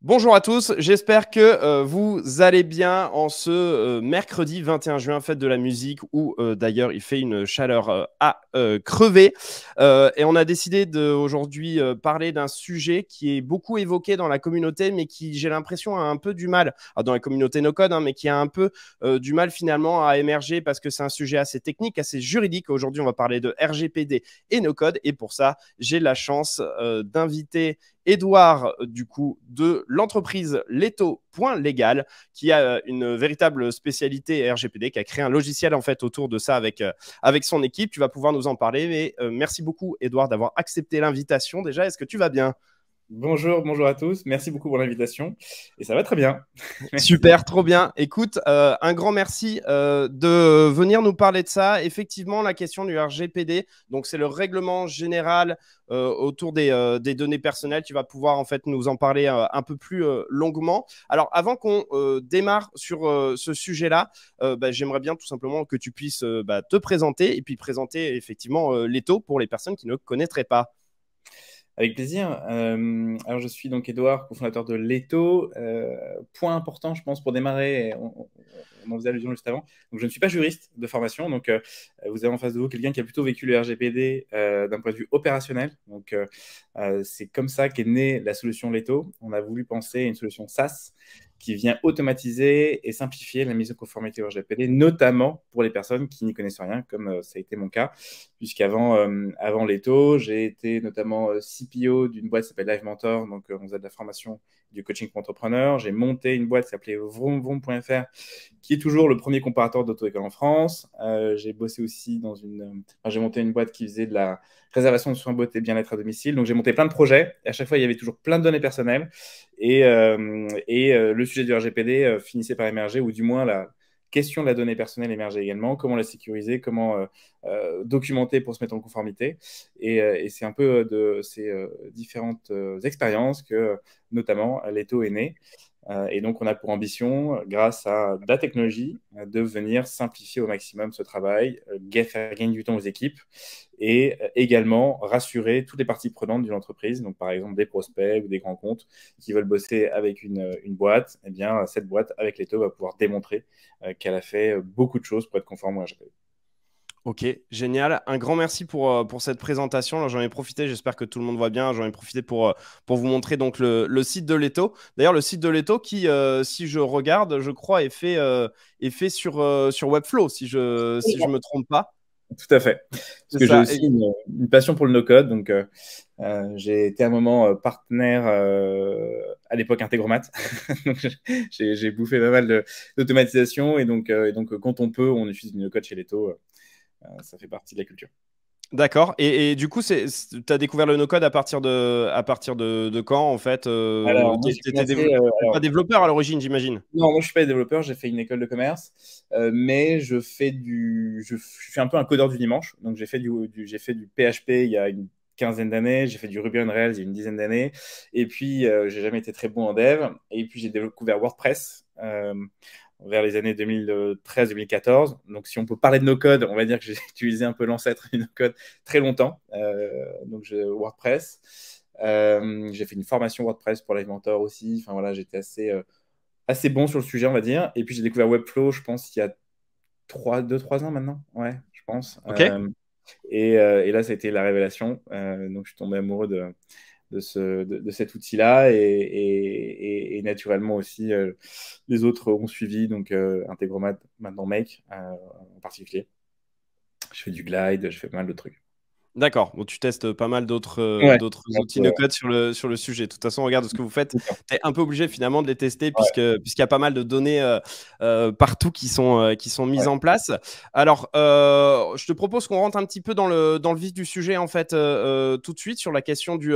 Bonjour à tous, j'espère que euh, vous allez bien en ce euh, mercredi 21 juin, fête de la musique, où euh, d'ailleurs il fait une chaleur à crevé euh, crever. Euh, et on a décidé d'aujourd'hui euh, parler d'un sujet qui est beaucoup évoqué dans la communauté, mais qui, j'ai l'impression, a un peu du mal, ah, dans la communauté no-code, hein, mais qui a un peu du mal finalement à émerger parce que c'est un sujet assez technique, assez juridique. Aujourd'hui, on va parler de RGPD et no-code. Et pour ça, j'ai la chance d'inviter Edouard, du coup, de l'entreprise légal qui a une véritable spécialité RGPD, qui a créé un logiciel en fait autour de ça avec, avec son équipe. Tu vas pouvoir nous en parler. Mais euh, merci beaucoup, Edouard, d'avoir accepté l'invitation. Déjà, est-ce que tu vas bien Bonjour, bonjour à tous. Merci beaucoup pour l'invitation. Et ça va très bien. Super, trop bien. Écoute, euh, un grand merci euh, de venir nous parler de ça. Effectivement, la question du RGPD, donc c'est le règlement général euh, autour des, données personnelles. Tu vas pouvoir en fait nous en parler un peu plus longuement. Alors, avant qu'on démarre sur ce sujet-là, bah, j'aimerais bien tout simplement que tu puisses bah, te présenter et puis présenter effectivement taux pour les personnes qui ne connaîtraient pas. Avec plaisir. Euh, alors, je suis donc Edouard, cofondateur de Leto. Euh, point important, je pense, pour démarrer, on faisait allusion juste avant. Donc, je ne suis pas juriste de formation. Donc, euh, vous avez en face de vous quelqu'un qui a plutôt vécu le RGPD euh, d'un point de vue opérationnel. Donc, euh, c'est comme ça qu'est née la solution Leto. On a voulu penser à une solution SaaS qui vient automatiser et simplifier la mise en conformité au RGPD, notamment pour les personnes qui n'y connaissent rien, comme ça a été mon cas, puisqu'avant avant l'ETO, j'ai été notamment CPO d'une boîte qui s'appelle Live Mentor, donc on faisait de la formation du coaching pour entrepreneurs. J'ai monté une boîte qui s'appelait vroomvroom.fr, qui toujours le premier comparateur d'auto-école en France. Euh, j'ai bossé aussi dans une. j'ai monté une boîte qui faisait de la réservation de soins beauté et bien-être à domicile. Donc, j'ai monté plein de projets. Et à chaque fois, il y avait toujours plein de données personnelles. Et, euh, et euh, le sujet du RGPD finissait par émerger, ou du moins la question de la donnée personnelle émergeait également. Comment la sécuriser Comment documenter pour se mettre en conformité Et, et c'est un peu de ces différentes expériences que, notamment, l'ETO est né. Euh, et donc, on a pour ambition, grâce à la technologie, euh, de venir simplifier au maximum ce travail, euh, faire gagner du temps aux équipes et également rassurer toutes les parties prenantes d'une entreprise, donc par exemple des prospects ou des grands comptes qui veulent bosser avec une, boîte, eh bien, cette boîte, avec les taux, va pouvoir démontrer qu'elle a fait beaucoup de choses pour être conforme au RGPD. E. Ok, génial. Un grand merci pour, euh, pour cette présentation. J'en ai profité, j'espère que tout le monde voit bien. J'en ai profité pour, euh, pour vous montrer donc le, le site de Leto. D'ailleurs, le site de Leto qui, euh, si je regarde, je crois, est fait, est fait sur, sur Webflow, si je si je me trompe pas. Tout à fait. Parce j'ai aussi une, passion pour le no-code. Donc, j'ai été un moment partenaire à l'époque Integromat. j'ai bouffé pas mal d'automatisation. Et donc, et donc quand on peut, on utilise le no-code chez Leto euh, ça fait partie de la culture. D'accord. Et, du coup, tu as découvert le no-code à partir de, à partir de, quand, en fait euh, Tu n'étais euh, pas développeur à l'origine, j'imagine Non, moi, je ne suis pas développeur. J'ai fait une école de commerce, mais je fais du, je, suis un peu un codeur du dimanche. Donc, j'ai fait du, j'ai fait du PHP il y a une quinzaine d'années. J'ai fait du Ruby on Rails il y a une dizaine d'années. Et puis, j'ai jamais été très bon en dev. Et puis, j'ai découvert WordPress vers les années 2013-2014. Donc, si on peut parler de nos codes, on va dire que j'ai utilisé un peu l'ancêtre du nos code très longtemps. Euh, donc, WordPress. Euh, j'ai fait une formation WordPress pour Live aussi. Enfin, voilà, j'étais assez, euh, assez bon sur le sujet, on va dire. Et puis, j'ai découvert Webflow, je pense, il y a 2-3 ans maintenant. Ouais, je pense. OK. Et, et, là, ça a été la révélation. donc, je suis tombé amoureux de de, ce, de, cet outil-là. Et, et, et, naturellement aussi, euh, les autres ont suivi, donc euh, Integromat, maintenant Make euh, en particulier. Je fais du glide, je fais pas mal de trucs. D'accord, bon, tu testes euh, pas mal d'autres euh, outils de euh, code sur le, sur le sujet. De toute façon, regarde ce que vous faites. Tu es un peu obligé finalement de les tester puisque puisqu'il y a pas mal de données partout qui sont, mises en place. Alors, je te propose qu'on rentre un petit peu dans le, dans le vif du sujet en fait tout de suite sur la question du,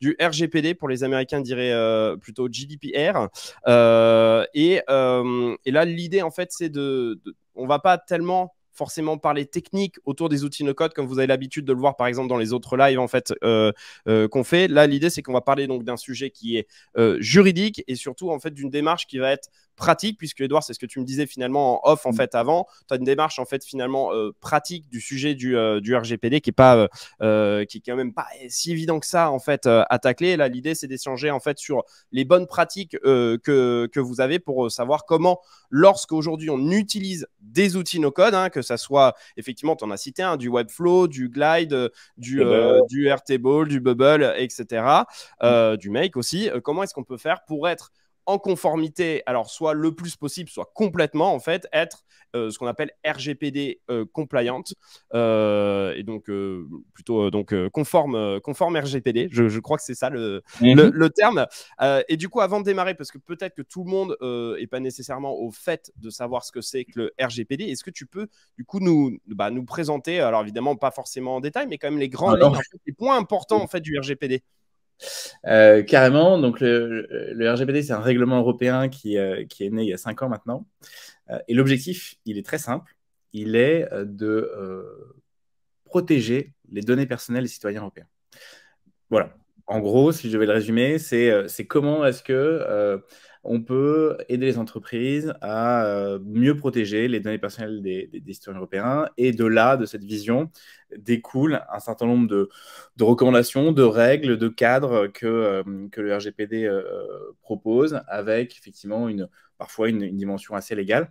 du RGPD. Pour les Américains, dirait plutôt GDPR. et, là, l'idée en fait, c'est de, de on va pas tellement forcément parler technique autour des outils no-code, comme vous avez l'habitude de le voir par exemple dans les autres lives en fait euh, euh, qu'on fait. Là, l'idée c'est qu'on va parler donc d'un sujet qui est euh, juridique et surtout en fait d'une démarche qui va être pratique, puisque Edouard, c'est ce que tu me disais finalement en off en mm. fait avant. Tu as une démarche en fait finalement euh, pratique du sujet du, euh, du RGPD qui est pas euh, qui est quand même pas eh, si évident que ça en fait à tacler. Là, l'idée c'est d'échanger en fait sur les bonnes pratiques que, que vous avez pour savoir comment, lorsqu'aujourd'hui on utilise des outils no code, hein, que ça soit effectivement, tu en as cité un, du Webflow, du Glide, du, eh ben du Ball du Bubble, etc., mm. du Make aussi, comment est-ce qu'on peut faire pour être en conformité, alors soit le plus possible, soit complètement en fait, être euh, ce qu'on appelle RGPD euh, compliante euh, et donc plutôt donc conforme, conforme RGPD. Je, crois que c'est ça le, mhm. le, terme. et du coup, avant de démarrer, parce que peut-être que tout le monde n'est pas nécessairement au fait de savoir ce que c'est que le RGPD, est-ce que tu peux du coup nous, bah, nous présenter, alors évidemment pas forcément en détail, mais quand même les grands les points importants en fait du RGPD. Euh, carrément, donc le, le RGPD, c'est un règlement européen qui, euh, qui, est né il y a cinq ans maintenant. Euh, et l'objectif, il est très simple, il est de protéger les données personnelles des citoyens européens. Voilà. En gros, si je vais le résumer, c'est, c'est comment est-ce que on peut aider les entreprises à euh, mieux protéger les données personnelles des, citoyens européens. Et de là, de cette vision, découle un certain nombre de, recommandations, de règles, de cadres que, euh, que le RGPD euh, propose, avec effectivement une, parfois une, dimension assez légale.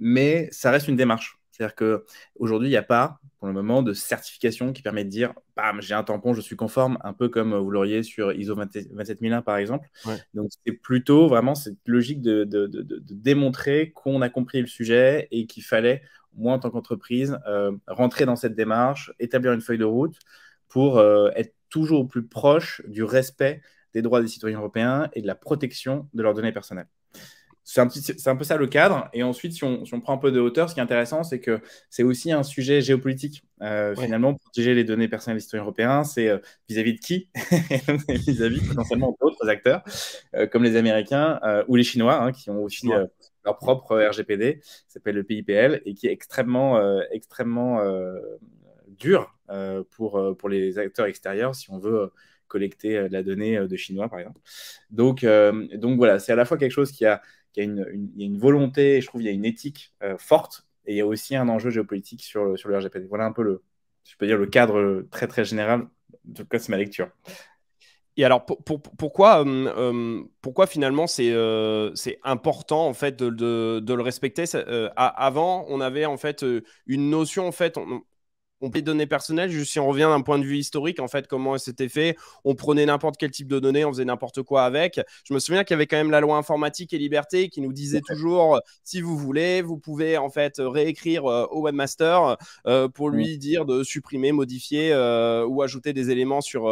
mais ça reste une démarche. C'est-à-dire qu'aujourd'hui, il n'y a pas, pour le moment, de certification qui permet de dire bam, j'ai un tampon, je suis conforme, un peu comme euh, vous l'auriez sur ISO 27001, par exemple. Donc, c'est plutôt vraiment cette logique de, démontrer qu'on a compris le sujet et qu'il fallait, moi, en tant qu'entreprise, euh, rentrer dans cette démarche, établir une feuille de route pour euh, être toujours plus proche du respect des droits des citoyens européens et de la protection de leurs données personnelles c'est un, peu ça le cadre. Et ensuite, si on, prend un peu de hauteur, ce qui est intéressant, c'est que c'est aussi un sujet géopolitique. Euh, finalement, protéger les données personnelles des citoyens européens, c'est euh, vis-à-vis de qui Vis-à-vis potentiellement d'autres acteurs, euh, comme les Américains ou les Chinois, hein, qui ont aussi leur propre RGPD, qui s'appelle le PIPL, et qui est extrêmement, extrêmement dur pour, pour les acteurs extérieurs, si on veut collecter de la donnée de Chinois, par exemple. Donc, donc voilà, c'est à la fois quelque chose qui a il y, a une, volonté, je trouve, il y a une éthique euh, forte, et il y a aussi un enjeu géopolitique sur le, sur le RGPD. Voilà un peu le, je peux dire, le cadre très très général. En tout cas, c'est ma lecture. Et alors, pourquoi, euh, euh, pourquoi finalement c'est c'est important en fait de, de, le respecter Avant, on avait en fait une notion en fait, on, on les données personnelles, juste si on revient d'un point de vue historique, en fait, comment c'était fait, on prenait n'importe quel type de données, on faisait n'importe quoi avec. Je me souviens qu'il y avait quand même la loi informatique et liberté qui nous disait toujours, euh, si vous voulez, vous pouvez en fait euh, réécrire euh, au webmaster pour lui dire de supprimer, modifier ou ajouter des éléments sur,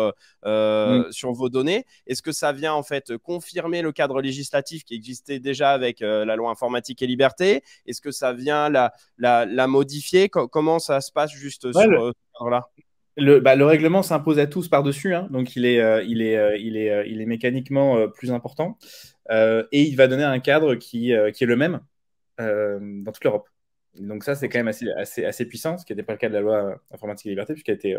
sur vos données. Est-ce que ça vient en fait confirmer le cadre législatif qui existait déjà avec la loi informatique et liberté Est-ce que ça vient la, la, modifier Comment ça se passe juste euh, bah, le, règlement s'impose à tous par-dessus, hein. donc il est, euh, il, est, euh, il, est, il est mécaniquement plus important. et il va donner un cadre qui, qui est le même dans toute l'Europe. Donc ça, c'est quand même assez, assez, assez puissant, ce qui n'était pas le cas de la loi informatique et liberté, puisqu'elle a été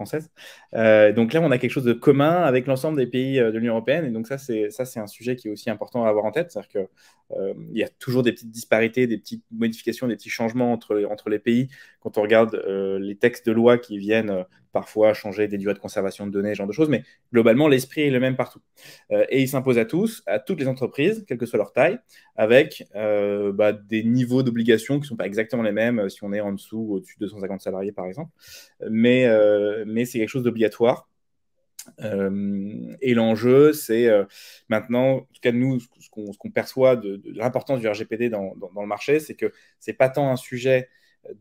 française. Euh, donc là, on a quelque chose de commun avec l'ensemble des pays euh, de l'Union européenne. Et donc ça, c'est ça, c'est un sujet qui est aussi important à avoir en tête, c'est-à-dire que euh, il y a toujours des petites disparités, des petites modifications, des petits changements entre entre les pays quand on regarde les textes de loi qui viennent parfois changer des durées de conservation de données, ce genre de choses, mais globalement, l'esprit est le même partout. Euh, et il s'impose à tous, à toutes les entreprises, quelle que soit leur taille, avec euh, bah, des niveaux d'obligations qui ne sont pas exactement les mêmes euh, si on est en dessous ou au-dessus de 250 salariés, par exemple. Mais, c'est quelque chose d'obligatoire. et l'enjeu, c'est maintenant, en tout cas, nous, ce qu'on perçoit de, l'importance du RGPD dans, le marché, c'est que c'est pas tant un sujet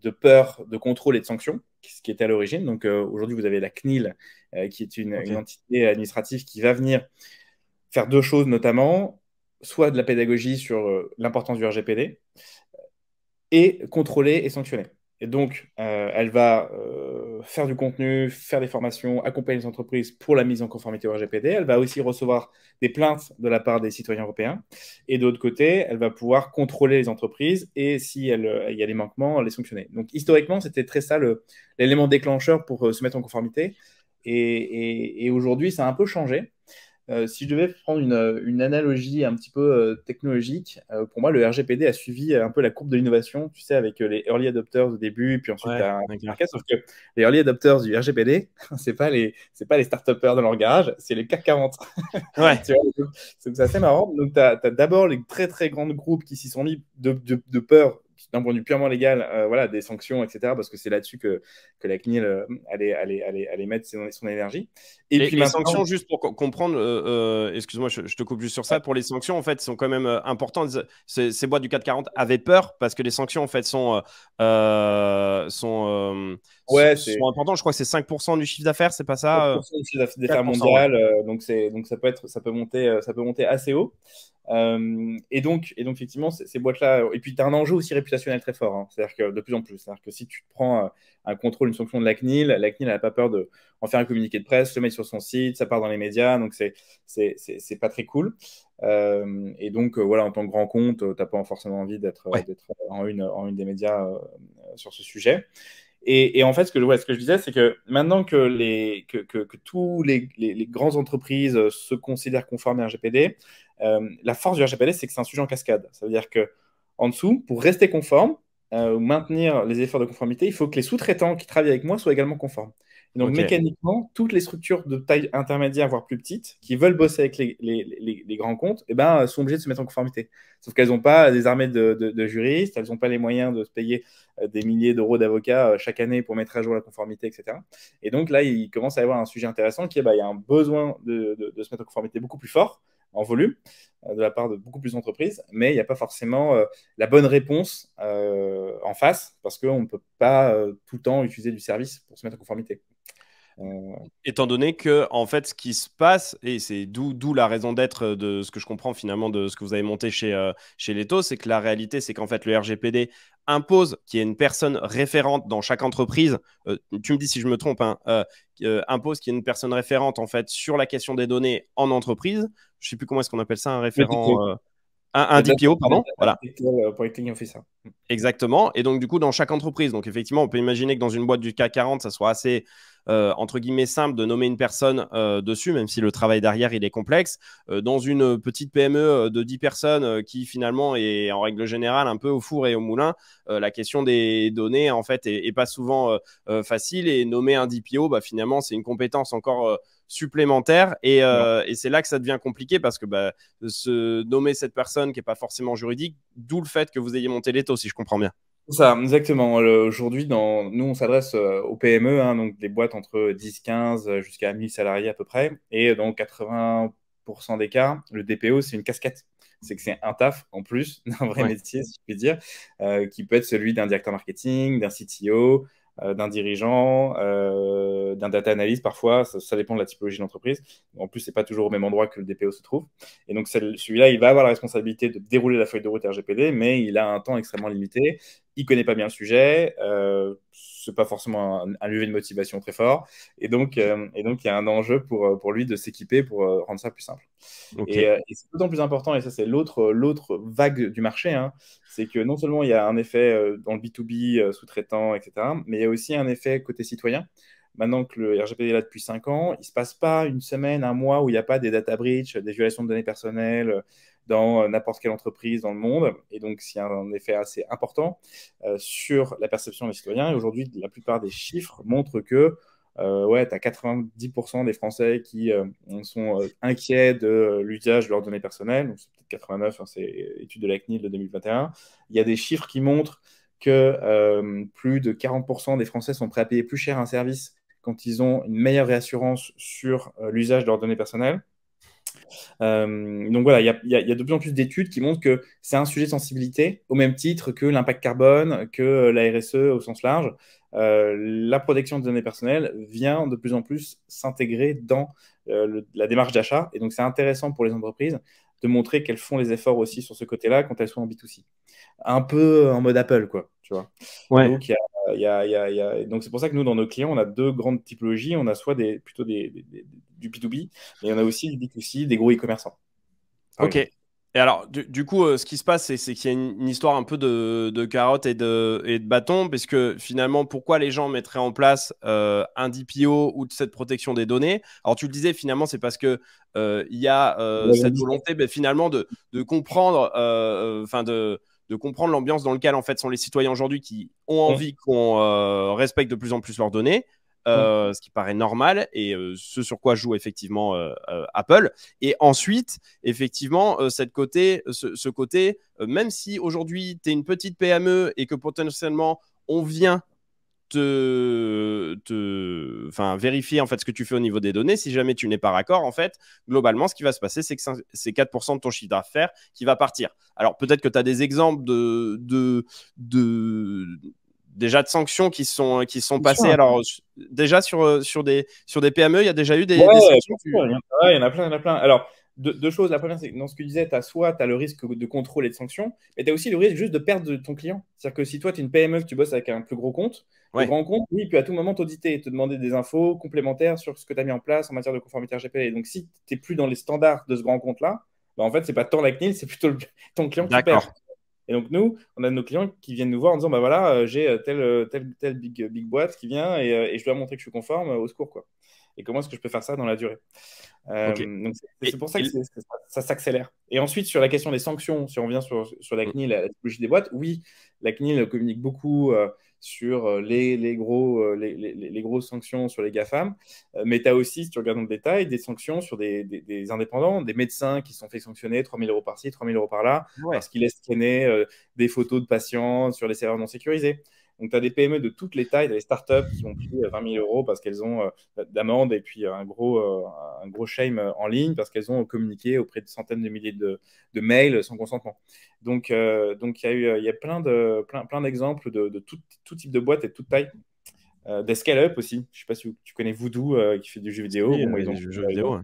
de peur, de contrôle et de sanction, ce qui était à l'origine. Donc euh, aujourd'hui, vous avez la CNIL, euh, qui est une, entité administrative qui va venir faire deux choses notamment, soit de la pédagogie sur euh, l'importance du RGPD, et contrôler et sanctionner. Et donc, euh, elle va euh, faire du contenu, faire des formations, accompagner les entreprises pour la mise en conformité au RGPD. Elle va aussi recevoir des plaintes de la part des citoyens européens. Et d'autre côté, elle va pouvoir contrôler les entreprises et si elle, euh, il y a des manquements, les sanctionner. Donc, historiquement, c'était très ça l'élément déclencheur pour se mettre en conformité. et aujourd'hui, ça a un peu changé. Euh, si je devais prendre une, euh, une, analogie un petit peu euh, technologique, pour moi, le RGPD a suivi un peu la courbe de l'innovation, tu sais, avec les early adopters au début, et puis ensuite, as un market, sauf que les early adopters du RGPD, ce n'est pas les, pas les start dans leur garage, c'est les CAC 40. Ouais. c'est assez marrant. Donc, tu as, d'abord les très, très grands groupes qui s'y sont mis de, de, de peur d'un point de vue purement légal, euh, voilà, des sanctions, etc. Parce que c'est là-dessus que, que la CNIL euh, allait, mettre son, son, énergie. Et, puis les sanctions, juste pour comprendre, euh, excuse-moi, je, te coupe juste sur ça. Pour les sanctions, en fait, sont quand même importantes. Ces, boîtes du 440 avaient peur parce que les sanctions, en fait, sont, sont, ouais, importantes. Je crois que c'est 5% du chiffre d'affaires, c'est pas ça 5% du chiffre d'affaires mondial. donc, donc ça peut, être, ça, peut monter, ça peut monter assez haut. Euh, et, donc, et donc, effectivement, ces, boîtes-là. Et puis, tu as un enjeu aussi réputationnel très fort. Hein. C'est-à-dire que de plus en plus. C'est-à-dire que si tu te prends euh, un contrôle, une sanction de la CNIL, la CNIL n'a pas peur de en faire un communiqué de presse, se mettre sur son site, ça part dans les médias. Donc, c'est c'est pas très cool. Euh, et donc, voilà, en tant que grand compte, tu n'as pas forcément envie d'être en, une, en une des médias sur ce sujet. Et, en fait, ce que, ce que je disais, c'est que maintenant que, les, que, que, tous les, les, grandes entreprises se considèrent conformes à RGPD, euh, la force du RGPD, c'est que c'est un sujet en cascade. Ça veut dire que en dessous, pour rester conforme, euh, ou maintenir les efforts de conformité, il faut que les sous-traitants qui travaillent avec moi soient également conformes. donc, mécaniquement, toutes les structures de taille intermédiaire, voire plus petite, qui veulent bosser avec les, grands comptes, eh ben, sont obligées de se mettre en conformité. Sauf qu'elles n'ont pas des armées de, juristes, elles n'ont pas les moyens de se payer euh, des milliers d'euros d'avocats chaque année pour mettre à jour la conformité, etc. Et donc là, il commence à y avoir un sujet intéressant qui est qu'il bah, y a un besoin de se mettre en conformité beaucoup plus fort en volume euh, de la part de beaucoup plus d'entreprises, mais il n'y a pas forcément euh, la bonne réponse euh, en face parce qu'on ne peut pas tout le temps utiliser du service pour se mettre en conformité. Euh, étant donné que, en fait, ce qui se passe, et c'est d'où la raison d'être de ce que je comprends finalement de ce que vous avez monté chez, euh, chez Leto, c'est que la réalité, c'est qu'en fait, le RGPD impose qu'il y ait une personne référente dans chaque entreprise. Euh, tu me dis si je me trompe, hein, impose qu'il y ait une personne référente en fait sur la question des données en entreprise. Je ne sais plus comment est-ce qu'on appelle ça, un référent. Un, DPO, pardon. Voilà. Euh, fait ça Exactement. Et donc, du coup, dans chaque entreprise. Donc, effectivement, on peut imaginer que dans une boîte du CAC 40, ça soit assez, euh, entre guillemets, simple de nommer une personne euh, dessus, même si le travail derrière, il est complexe. dans une petite PME de 10 personnes qui, finalement, est en règle générale un peu au four et au moulin, la question des données, en fait, est, pas souvent facile. Et nommer un DPO, bah, finalement, c'est une compétence encore supplémentaire. Euh, et, c'est là que ça devient compliqué parce que bah, se nommer cette personne qui n'est pas forcément juridique, d'où le fait que vous ayez monté les taux si je comprends bien. Ça, exactement. Aujourd'hui, nous, on s'adresse euh, aux PME, hein, donc des boîtes entre 10, 15 euh, jusqu'à 1000 salariés à peu près. Et dans 80% des cas, le DPO, c'est une casquette c'est que c'est un taf en plus d'un vrai métier, si je puis dire, qui peut être celui d'un directeur marketing, d'un CTO, euh, d'un dirigeant, euh, d'un data analyst parfois, ça, dépend de la typologie de l'entreprise. En plus, c'est pas toujours au même endroit que le DPO se trouve. Et donc celui-là, il va avoir la responsabilité de dérouler la feuille de route RGPD, mais il a un temps extrêmement limité il connaît pas bien le sujet, ce euh, c'est pas forcément un, un, de motivation très fort, euh, et donc il y a un enjeu pour euh, lui de s'équiper pour rendre ça plus simple. Et, c'est d'autant plus important, et ça c'est l'autre vague du marché, hein, c'est que non seulement il y a un effet dans le B 2 B sous-traitant, etc., mais il y a aussi un effet côté citoyen. Maintenant que le RGPD est là depuis 5 ans, il ne se passe pas une semaine, un mois où il n'y a pas des data breach, des violations de données personnelles, dans euh, n'importe quelle entreprise dans le monde. Et donc, c'est un effet assez important euh, sur la perception des citoyens. Et aujourd'hui, la plupart des chiffres montrent que euh, ouais, tu as 90% des Français qui sont inquiets de l'usage de leurs données personnelles. Donc, c'est peut-être 89, hein, c'est étude de la CNIL de 2021. Il y a des chiffres qui montrent que plus de 40% des Français sont prêts à payer plus cher un service quand ils ont une meilleure réassurance sur l'usage de leurs données personnelles. Euh, donc voilà, il y a, de plus en plus d'études qui montrent que c'est un sujet de sensibilité, au même titre que l'impact carbone, que euh, la RSE au sens large. Euh, la protection des données personnelles vient de plus en plus s'intégrer dans la démarche d'achat. Et donc, c'est intéressant pour les entreprises de montrer qu'elles font les efforts aussi sur ce côté-là quand elles sont en B2C. Un peu en mode Apple, quoi, tu vois. Donc, c'est pour ça que nous, dans nos clients, on a deux grandes typologies. On a soit des, plutôt des, du B2B, mais on a aussi du B2C, des gros e-commerçants. Ah ok. Et alors, du, coup, euh, ce qui se passe, c'est, qu'il y a une, histoire un peu de, carottes et de, et de bâton, parce que finalement, pourquoi les gens mettraient en place euh, un DPO ou cette protection des données Alors, tu le disais, finalement, c'est parce que euh, il y a cette volonté, ben, finalement, de, comprendre, de, de comprendre l'ambiance dans laquelle en fait sont les citoyens aujourd'hui qui ont envie qu'on respecte de plus en plus leurs données, euh, ce qui paraît normal et euh, ce sur quoi joue effectivement euh, Apple. Et ensuite, effectivement, cette côté, ce, côté, même si aujourd'hui tu es une petite PME et que potentiellement on vient te, enfin, vérifier en fait ce que tu fais au niveau des données. Si jamais tu n'es pas raccord, en fait, globalement, ce qui va se passer, c'est que c'est 4% de ton chiffre d'affaires qui va partir. Alors peut-être que tu as des exemples de, de, déjà de sanctions qui sont, euh, qui sont passées. Hein. Alors, déjà sur, euh, sur, des, sur des PME, il y a déjà eu des, sanctions. Il y, en a plein, il y en a plein. Alors, deux, choses. La première, c'est que dans ce que tu disais, tu as soit tu as le risque de contrôle et de sanctions, mais tu as aussi le risque juste de perdre ton client. C'est-à-dire que si toi, tu es une PME, tu bosses avec un plus gros compte, un grand compte, lui, il peut à tout moment t'auditer et te demander des infos complémentaires sur ce que tu as mis en place en matière de conformité RGPD. donc, si tu n'es plus dans les standards de ce grand compte-là, bah, en fait, c'est pas tant la CNIL, c'est plutôt ton client qui perd. Et donc, nous, on a nos clients qui viennent nous voir en disant bah voilà, euh, j'ai telle, euh, telle, euh, telle big, big boîte qui vient et, je dois montrer que je suis conforme, au secours, quoi. Et comment est-ce que je peux faire ça dans la durée c'est pour ça que ça, s'accélère. Et ensuite, sur la question des sanctions, si on vient sur, sur la mm. CNIL, la typologie des boîtes, oui, la CNIL communique beaucoup sur euh, les, gros, euh, grosses sanctions sur les GAFAM. Euh, mais tu as aussi, si tu regardes dans le détail, des sanctions sur des, indépendants, des médecins qui sont fait sanctionner 3 000 euros par-ci, 3 000 euros par-là, parce qu'ils laissent scanner des photos de patients sur les serveurs non sécurisés. Donc, tu as des PME de toutes les tailles, des startups qui ont pris 20 euh, 000 euros parce qu'elles ont euh, d'amende et puis euh, un gros, un gros shame en ligne parce qu'elles ont communiqué auprès de centaines de milliers de, mails sans consentement. Donc, donc il y a eu plein de plein, plein d'exemples de, tout, type de boîte et de toute taille. des scale-up aussi. Je ne sais pas si tu connais Voodoo qui fait du jeu vidéo. ils ont, jeu vidéo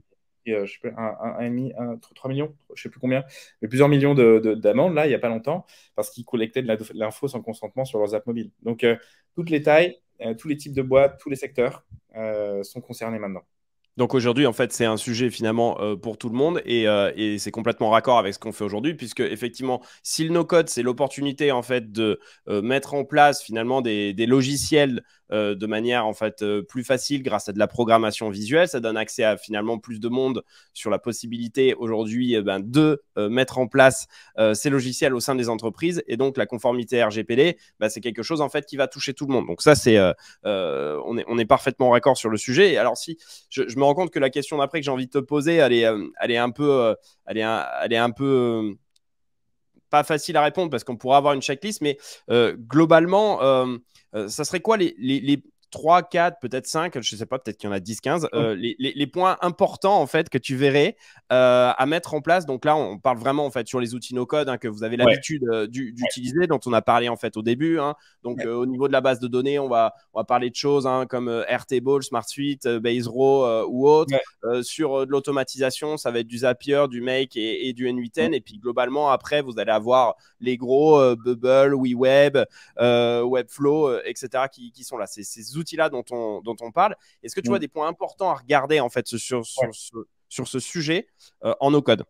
euh, je sais plus, un, 3 millions, je sais plus combien, mais plusieurs millions d'amendes, là, il n'y a pas longtemps, parce qu'ils collectaient de l'info sans consentement sur leurs apps mobiles. Donc, euh, toutes les tailles, euh, tous les types de boîtes, tous les secteurs sont concernés maintenant. Donc aujourd'hui, en fait, c'est un sujet finalement pour tout le monde et, et c'est complètement raccord avec ce qu'on fait aujourd'hui, puisque effectivement, si le no-code, c'est l'opportunité en fait de mettre en place finalement des, des logiciels euh, de manière en fait euh, plus facile grâce à de la programmation visuelle. Ça donne accès à finalement plus de monde sur la possibilité aujourd'hui eh ben, de euh, mettre en place ces logiciels au sein des entreprises. Et donc la conformité RGPD, bah, c'est quelque chose en fait qui va toucher tout le monde. Donc ça, c'est on, est, on est parfaitement raccord sur le sujet. alors si je, me rends compte que la question d'après que j'ai envie de te poser, elle est, un peu, elle elle est un peu facile à répondre parce qu'on pourra avoir une checklist, mais euh, globalement, euh, euh, ça serait quoi les, les 3, 4, peut-être 5, je ne sais pas, peut-être qu'il y en a 10, 15, euh, les, les, points importants en fait que tu verrais euh, à mettre en place. Donc là, on parle vraiment en fait sur les outils no-code hein, que vous avez l'habitude euh, d'utiliser, dont on a parlé en fait au début. Hein. Donc au niveau de la base de données, on va, on va parler de choses hein, comme Airtable, Smart Suite, Baserow ou autre. sur de l'automatisation, ça va être du Zapier, du Make et, du N8N. Mm. Et puis globalement, après, vous allez avoir les gros Bubble, WeWeb, Webflow, etc. Qui, qui sont là. ces outils là dont on, parle. Est-ce que tu vois des points importants à regarder en fait sur, ce sujet en no-code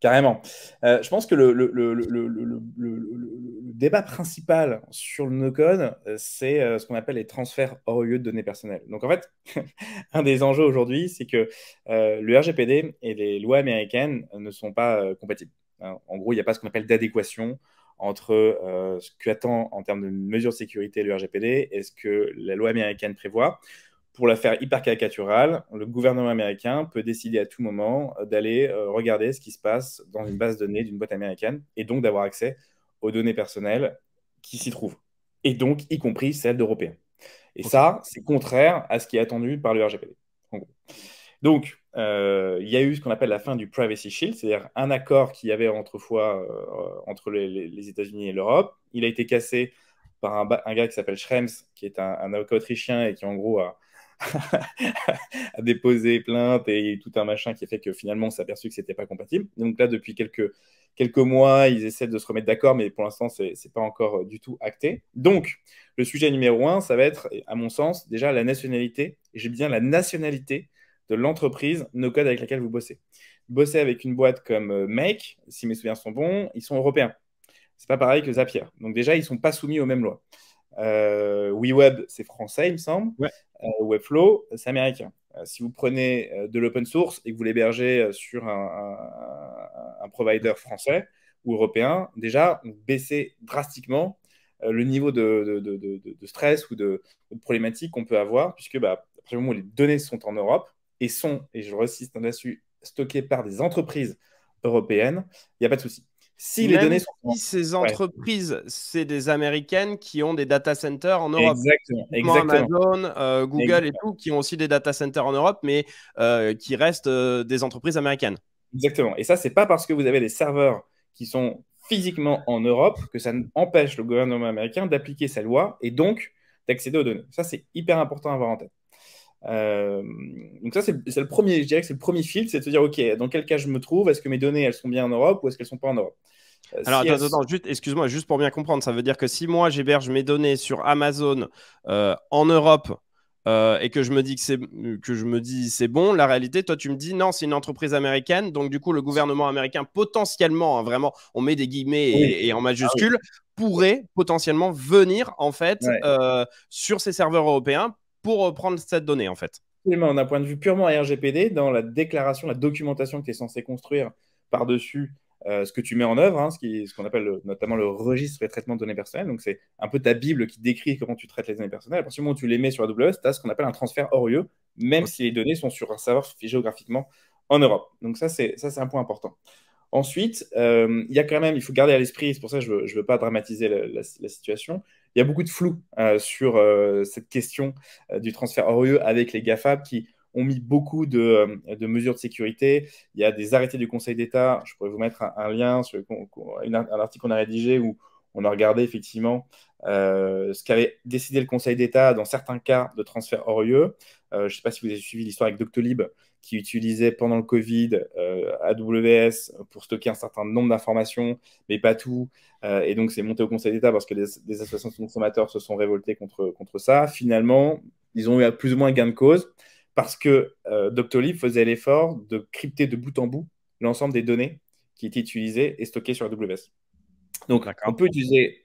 Carrément. je pense que le, débat principal sur le no-code, c'est ce qu'on appelle les transferts hors lieu de données personnelles. Donc en fait, un des enjeux aujourd'hui, c'est que le RGPD et les lois américaines ne sont pas compatibles. en gros, il n'y a pas ce qu'on appelle d'adéquation entre euh, ce qu'attend en termes de mesures de sécurité le RGPD et ce que la loi américaine prévoit. Pour l'affaire hyper caricaturale, le gouvernement américain peut décider à tout moment euh, d'aller euh, regarder ce qui se passe dans une base de données d'une boîte américaine et donc d'avoir accès aux données personnelles qui s'y trouvent, et donc y compris celles d'Européens. Et ça, c'est contraire à ce qui est attendu par le RGPD. Donc, euh, il y a eu ce qu'on appelle la fin du Privacy Shield, c'est-à-dire un accord qu'il y avait autrefois euh, entre les, États-Unis et l'Europe. Il a été cassé par un, gars qui s'appelle Schrems, qui est un, avocat autrichien et qui en gros a, déposé plainte et tout un machin qui a fait que finalement on s'est aperçu que ce n'était pas compatible. Donc là, depuis quelques, mois, ils essaient de se remettre d'accord, mais pour l'instant, ce n'est pas encore euh, du tout acté. Donc, le sujet numéro un, ça va être, à mon sens, déjà la nationalité, et j'ai bien la nationalité de l'entreprise nos codes avec laquelle vous bossez. Bosser avec une boîte comme euh, Make, si mes souvenirs sont bons, ils sont européens. C'est pas pareil que Zapier. Donc déjà, ils sont pas soumis aux mêmes lois. Euh, WeWeb, c'est français, il me semble. Ouais. Euh, Webflow, c'est américain. Euh, si vous prenez de l'open source et que vous l'hébergez sur un, provider français ou européen, déjà, on baissez drastiquement le niveau de, stress ou de, problématique qu'on peut avoir, puisque bah, à moment les données sont en Europe, et sont, et je resiste hein, là-dessus, stockés par des entreprises européennes, il n'y a pas de souci. Si les données sont. Si ces entreprises, c'est des américaines qui ont des data centers en Europe. Exactement. Amazon, euh, Google et tout, qui ont aussi des data centers en Europe, mais euh, qui restent euh, des entreprises américaines. Exactement. Et ça, ce n'est pas parce que vous avez des serveurs qui sont physiquement en Europe que ça empêche le gouvernement américain d'appliquer sa loi et donc d'accéder aux données. Ça, c'est hyper important à avoir en tête. Euh, donc ça, c'est le premier, je dirais que c'est le premier filtre, c'est de se dire, OK, dans quel cas je me trouve Est-ce que mes données, elles sont bien en Europe ou est-ce qu'elles sont pas en Europe euh, Alors, attends, attends, excuse-moi, juste pour bien comprendre, ça veut dire que si moi, j'héberge mes données sur Amazon euh, en Europe et que je me dis que c'est que je me dis c'est bon, la réalité, toi, tu me dis non, c'est une entreprise américaine, donc du coup, le gouvernement américain potentiellement, hein, vraiment, on met des guillemets et, en ah majuscule, pourrait potentiellement venir en fait sur ces serveurs européens pour euh, prendre cette donnée, en fait. Absolument, d'un point de vue purement RGPD, dans la déclaration, la documentation que tu es censé construire par-dessus euh, ce que tu mets en œuvre, hein, ce qu'on ce qu'on appelle notamment le registre des traitements de données personnelles. Donc, c'est un peu ta Bible qui décrit comment tu traites les données personnelles. À partir du moment où tu les mets sur AWS, tu as ce qu'on appelle un transfert hors UE, même si les données sont sur un serveur géographiquement en Europe. Donc, ça, c'est un point important. Ensuite, euh, il y a quand même, il faut garder à l'esprit, c'est pour ça que je ne veux, pas dramatiser la situation, il y a beaucoup de flou euh, sur euh, cette question euh, du transfert orieux avec les GAFAB qui ont mis beaucoup de, mesures de sécurité. Il y a des arrêtés du Conseil d'État. Je pourrais vous mettre un, lien sur un article qu'on a rédigé où on a regardé effectivement ce qu'avait décidé le Conseil d'État dans certains cas de transfert orieux. je ne sais pas si vous avez suivi l'histoire avec Doctolib, qui utilisait pendant le Covid euh, AWS pour stocker un certain nombre d'informations, mais pas tout. Euh, et donc, c'est monté au Conseil d'État parce que des, associations de consommateurs se sont révoltées contre, contre ça. Finalement, ils ont eu plus ou moins gain de cause parce que euh, Doctolib faisait l'effort de crypter de bout en bout l'ensemble des données qui étaient utilisées et stockées sur AWS. Donc, on peut utiliser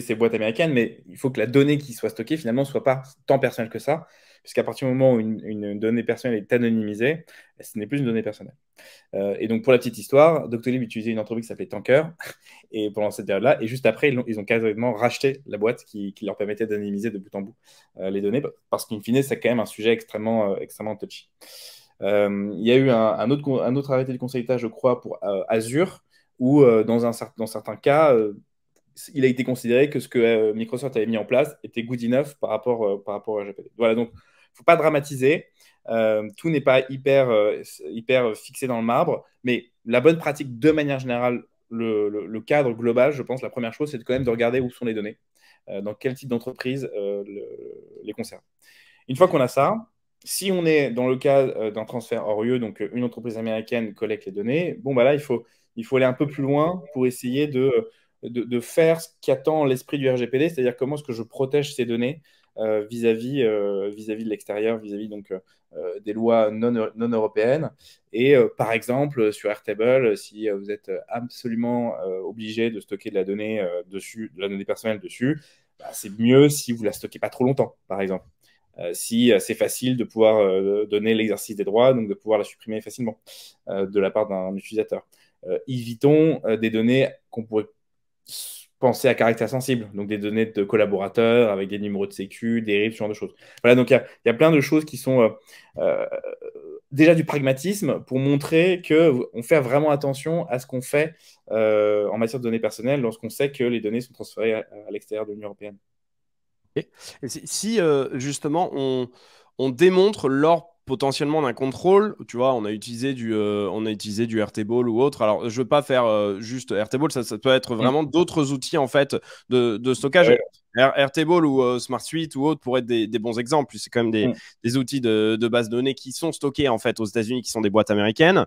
ces boîtes américaines, mais il faut que la donnée qui soit stockée, finalement, ne soit pas tant personnelle que ça puisqu'à partir du moment où une, donnée personnelle est anonymisée, ce n'est plus une donnée personnelle. Euh, et donc, pour la petite histoire, Doctolib utilisait une entreprise qui s'appelait Tanker, et pendant cette période-là, et juste après, ils ont, quasiment racheté la boîte qui, leur permettait d'anonymiser de bout en bout euh, les données, parce qu'in fine, c'est quand même un sujet extrêmement, euh, extrêmement touchy. Il y a eu un, autre, un autre arrêté de conseil d'État, je crois, pour Azure, où dans, un, dans certains cas, il a été considéré que ce que Microsoft avait mis en place était good enough par rapport, par rapport à Voilà, donc faut pas dramatiser. Euh, tout n'est pas hyper, euh, hyper fixé dans le marbre, mais la bonne pratique, de manière générale, le, cadre global, je pense, la première chose, c'est quand même de regarder où sont les données, euh, dans quel type d'entreprise les concerne. Une fois qu'on a ça, si on est dans le cas d'un transfert hors UE, donc une entreprise américaine collecte les données, bon, bah là, il faut, il faut aller un peu plus loin pour essayer de, de, de faire ce qu'attend l'esprit du RGPD, c'est-à-dire comment est-ce que je protège ces données euh, vis-à-vis vis à -vis de l'extérieur, vis-à-vis donc euh, euh, des lois non, non européennes. Et par exemple, sur Airtable, si vous êtes absolument obligé de stocker de la donnée dessus, de la donnée personnelle dessus, bah, c'est mieux si vous la stockez pas trop longtemps, par exemple. si c'est facile de pouvoir donner l'exercice des droits, donc de pouvoir la supprimer facilement de la part d'un utilisateur. évitons des données qu'on pourrait penser à caractère sensible, donc des données de collaborateurs avec des numéros de sécu, des rives ce genre de choses. Voilà, donc il y a, plein de choses qui sont euh, euh, déjà du pragmatisme pour montrer qu'on fait vraiment attention à ce qu'on fait euh, en matière de données personnelles lorsqu'on sait que les données sont transférées à, l'extérieur de l'Union européenne. Et si justement on, on démontre leur potentiellement d'un contrôle. Tu vois, on a utilisé du, euh, on a utilisé du RT Ball ou autre. Alors, je veux pas faire euh, juste RT Ball, ça, peut être mm. vraiment d'autres outils en fait de, stockage. RT Ball ou euh, Smart Suite ou autre pourraient être des, bons exemples. C'est quand même des, mm. outils de, base de données qui sont stockés en fait aux États-Unis, qui sont des boîtes américaines.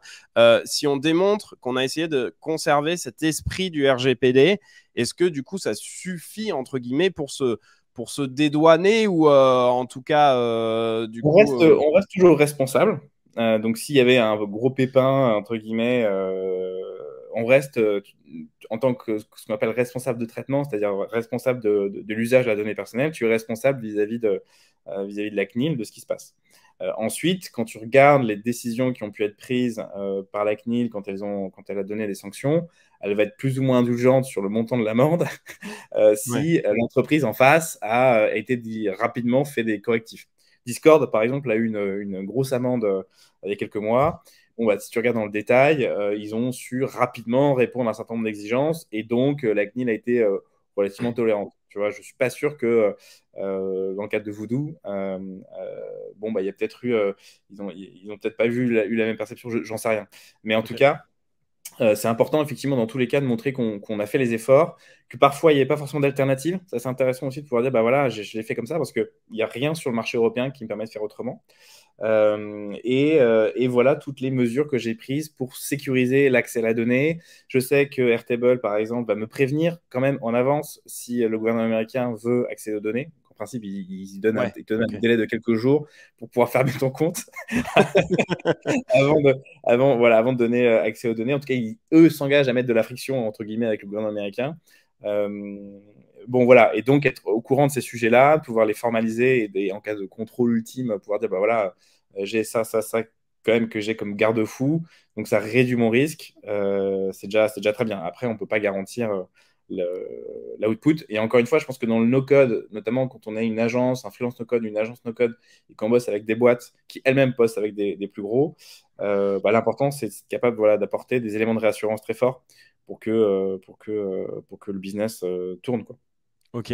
si on démontre qu'on a essayé de conserver cet esprit du RGPD, est-ce que du coup ça suffit entre guillemets pour se ce pour se dédouaner ou euh, en tout cas euh, du on reste, euh, on reste toujours responsable. donc s'il y avait un gros pépin entre guillemets, on reste en tant que ce qu'on appelle responsable de traitement, c'est-à-dire responsable de, l'usage de la donnée personnelle, tu es responsable vis-à-vis de, vis-à-vis de la CNIL de ce qui se passe. ensuite, quand tu regardes les décisions qui ont pu être prises par la CNIL quand, elles ont, quand elle a donné des sanctions, elle va être plus ou moins indulgente sur le montant de l'amende euh, si l'entreprise en face a euh, été dit, rapidement fait des correctifs. Discord, par exemple, a eu une, grosse amende euh, il y a quelques mois. Bon, bah, si tu regardes dans le détail, ils ont su rapidement répondre à un certain nombre d'exigences et donc la CNIL a été relativement tolérante. Tu vois, je suis pas sûr que dans le cadre de Voodoo, bon bah il y a peut-être eu, ils ont, peut-être pas vu eu la même perception, j'en sais rien. Mais en tout cas, euh, c'est important, effectivement, dans tous les cas, de montrer qu'on a fait les efforts, que parfois, il n'y avait pas forcément d'alternative. Ça, c'est intéressant aussi de pouvoir dire, bah voilà, je, l'ai fait comme ça, parce qu'il n'y a rien sur le marché européen qui me permet de faire autrement. Euh, et, euh, et, voilà toutes les mesures que j'ai prises pour sécuriser l'accès à la donnée. Je sais que Airtable, par exemple, va me prévenir quand même en avance si le gouvernement américain veut accéder aux données principe, ils, donnent un délai de quelques jours pour pouvoir fermer ton compte avant, de, avant, voilà, avant de donner euh, accès aux données. En tout cas, eux s'engagent à mettre de la friction, entre guillemets, avec le gouvernement américain. Euh, bon, voilà. Et donc, être au courant de ces sujets-là, pouvoir les formaliser et, en cas de contrôle ultime, pouvoir dire, bah voilà, euh, j'ai ça, ça, ça quand même que j'ai comme garde-fou. Donc, ça réduit mon risque. c'est déjà, déjà très bien. Après, on ne peut pas garantir l'output. Et encore une fois, je pense que dans le no-code, notamment quand on a une agence, un freelance no-code, une agence no-code, et qu'on bosse avec des boîtes qui elles-mêmes postent avec des, plus gros, euh, bah, l'important, c'est d'être capable voilà, d'apporter des éléments de réassurance très forts pour que, euh, pour que, euh, pour que le business tourne. Quoi. Ok.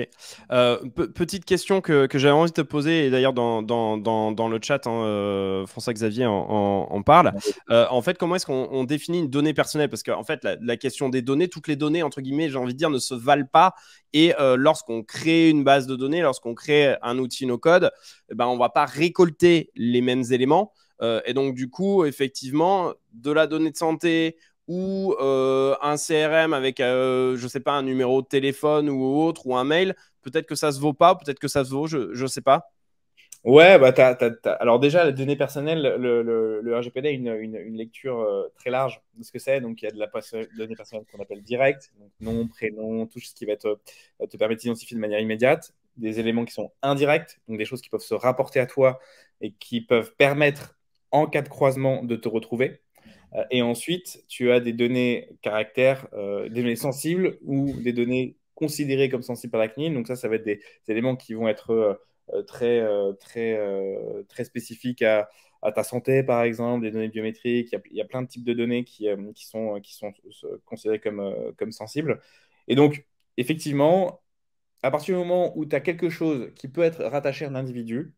Euh, petite question que, j'avais envie de te poser, et d'ailleurs dans, dans, dans, le chat, hein, euh, François-Xavier en, parle. Euh, en fait, comment est-ce qu'on définit une donnée personnelle Parce qu'en fait, la, question des données, toutes les données, entre guillemets, j'ai envie de dire, ne se valent pas. Et lorsqu'on crée une base de données, lorsqu'on crée un outil no-code, eh ben, on ne va pas récolter les mêmes éléments. et donc, du coup, effectivement, de la donnée de santé ou euh, un CRM avec, je euh, je sais pas, un numéro de téléphone ou autre, ou un mail, peut-être que ça se vaut pas, peut-être que ça se vaut, je ne sais pas. Ouais, bah alors déjà, les données personnelles, le, le, RGPD a une, une, une lecture euh, très large de ce que c'est. Donc, il y a de la donnée personnelle qu'on appelle directe, donc nom, prénom, tout ce qui va te, te permettre d'identifier de manière immédiate. Des éléments qui sont indirects, donc des choses qui peuvent se rapporter à toi et qui peuvent permettre, en cas de croisement, de te retrouver. Euh, et ensuite, tu as des données caractères, euh, des données sensibles ou des données considérées comme sensibles par la CNIL. Donc ça, ça va être des, éléments qui vont être euh, très, très, très spécifiques à, ta santé, par exemple, des données biométriques. Il y a, plein de types de données qui, sont, considérées comme, comme sensibles. Et donc, effectivement, à partir du moment où tu as quelque chose qui peut être rattaché à un individu,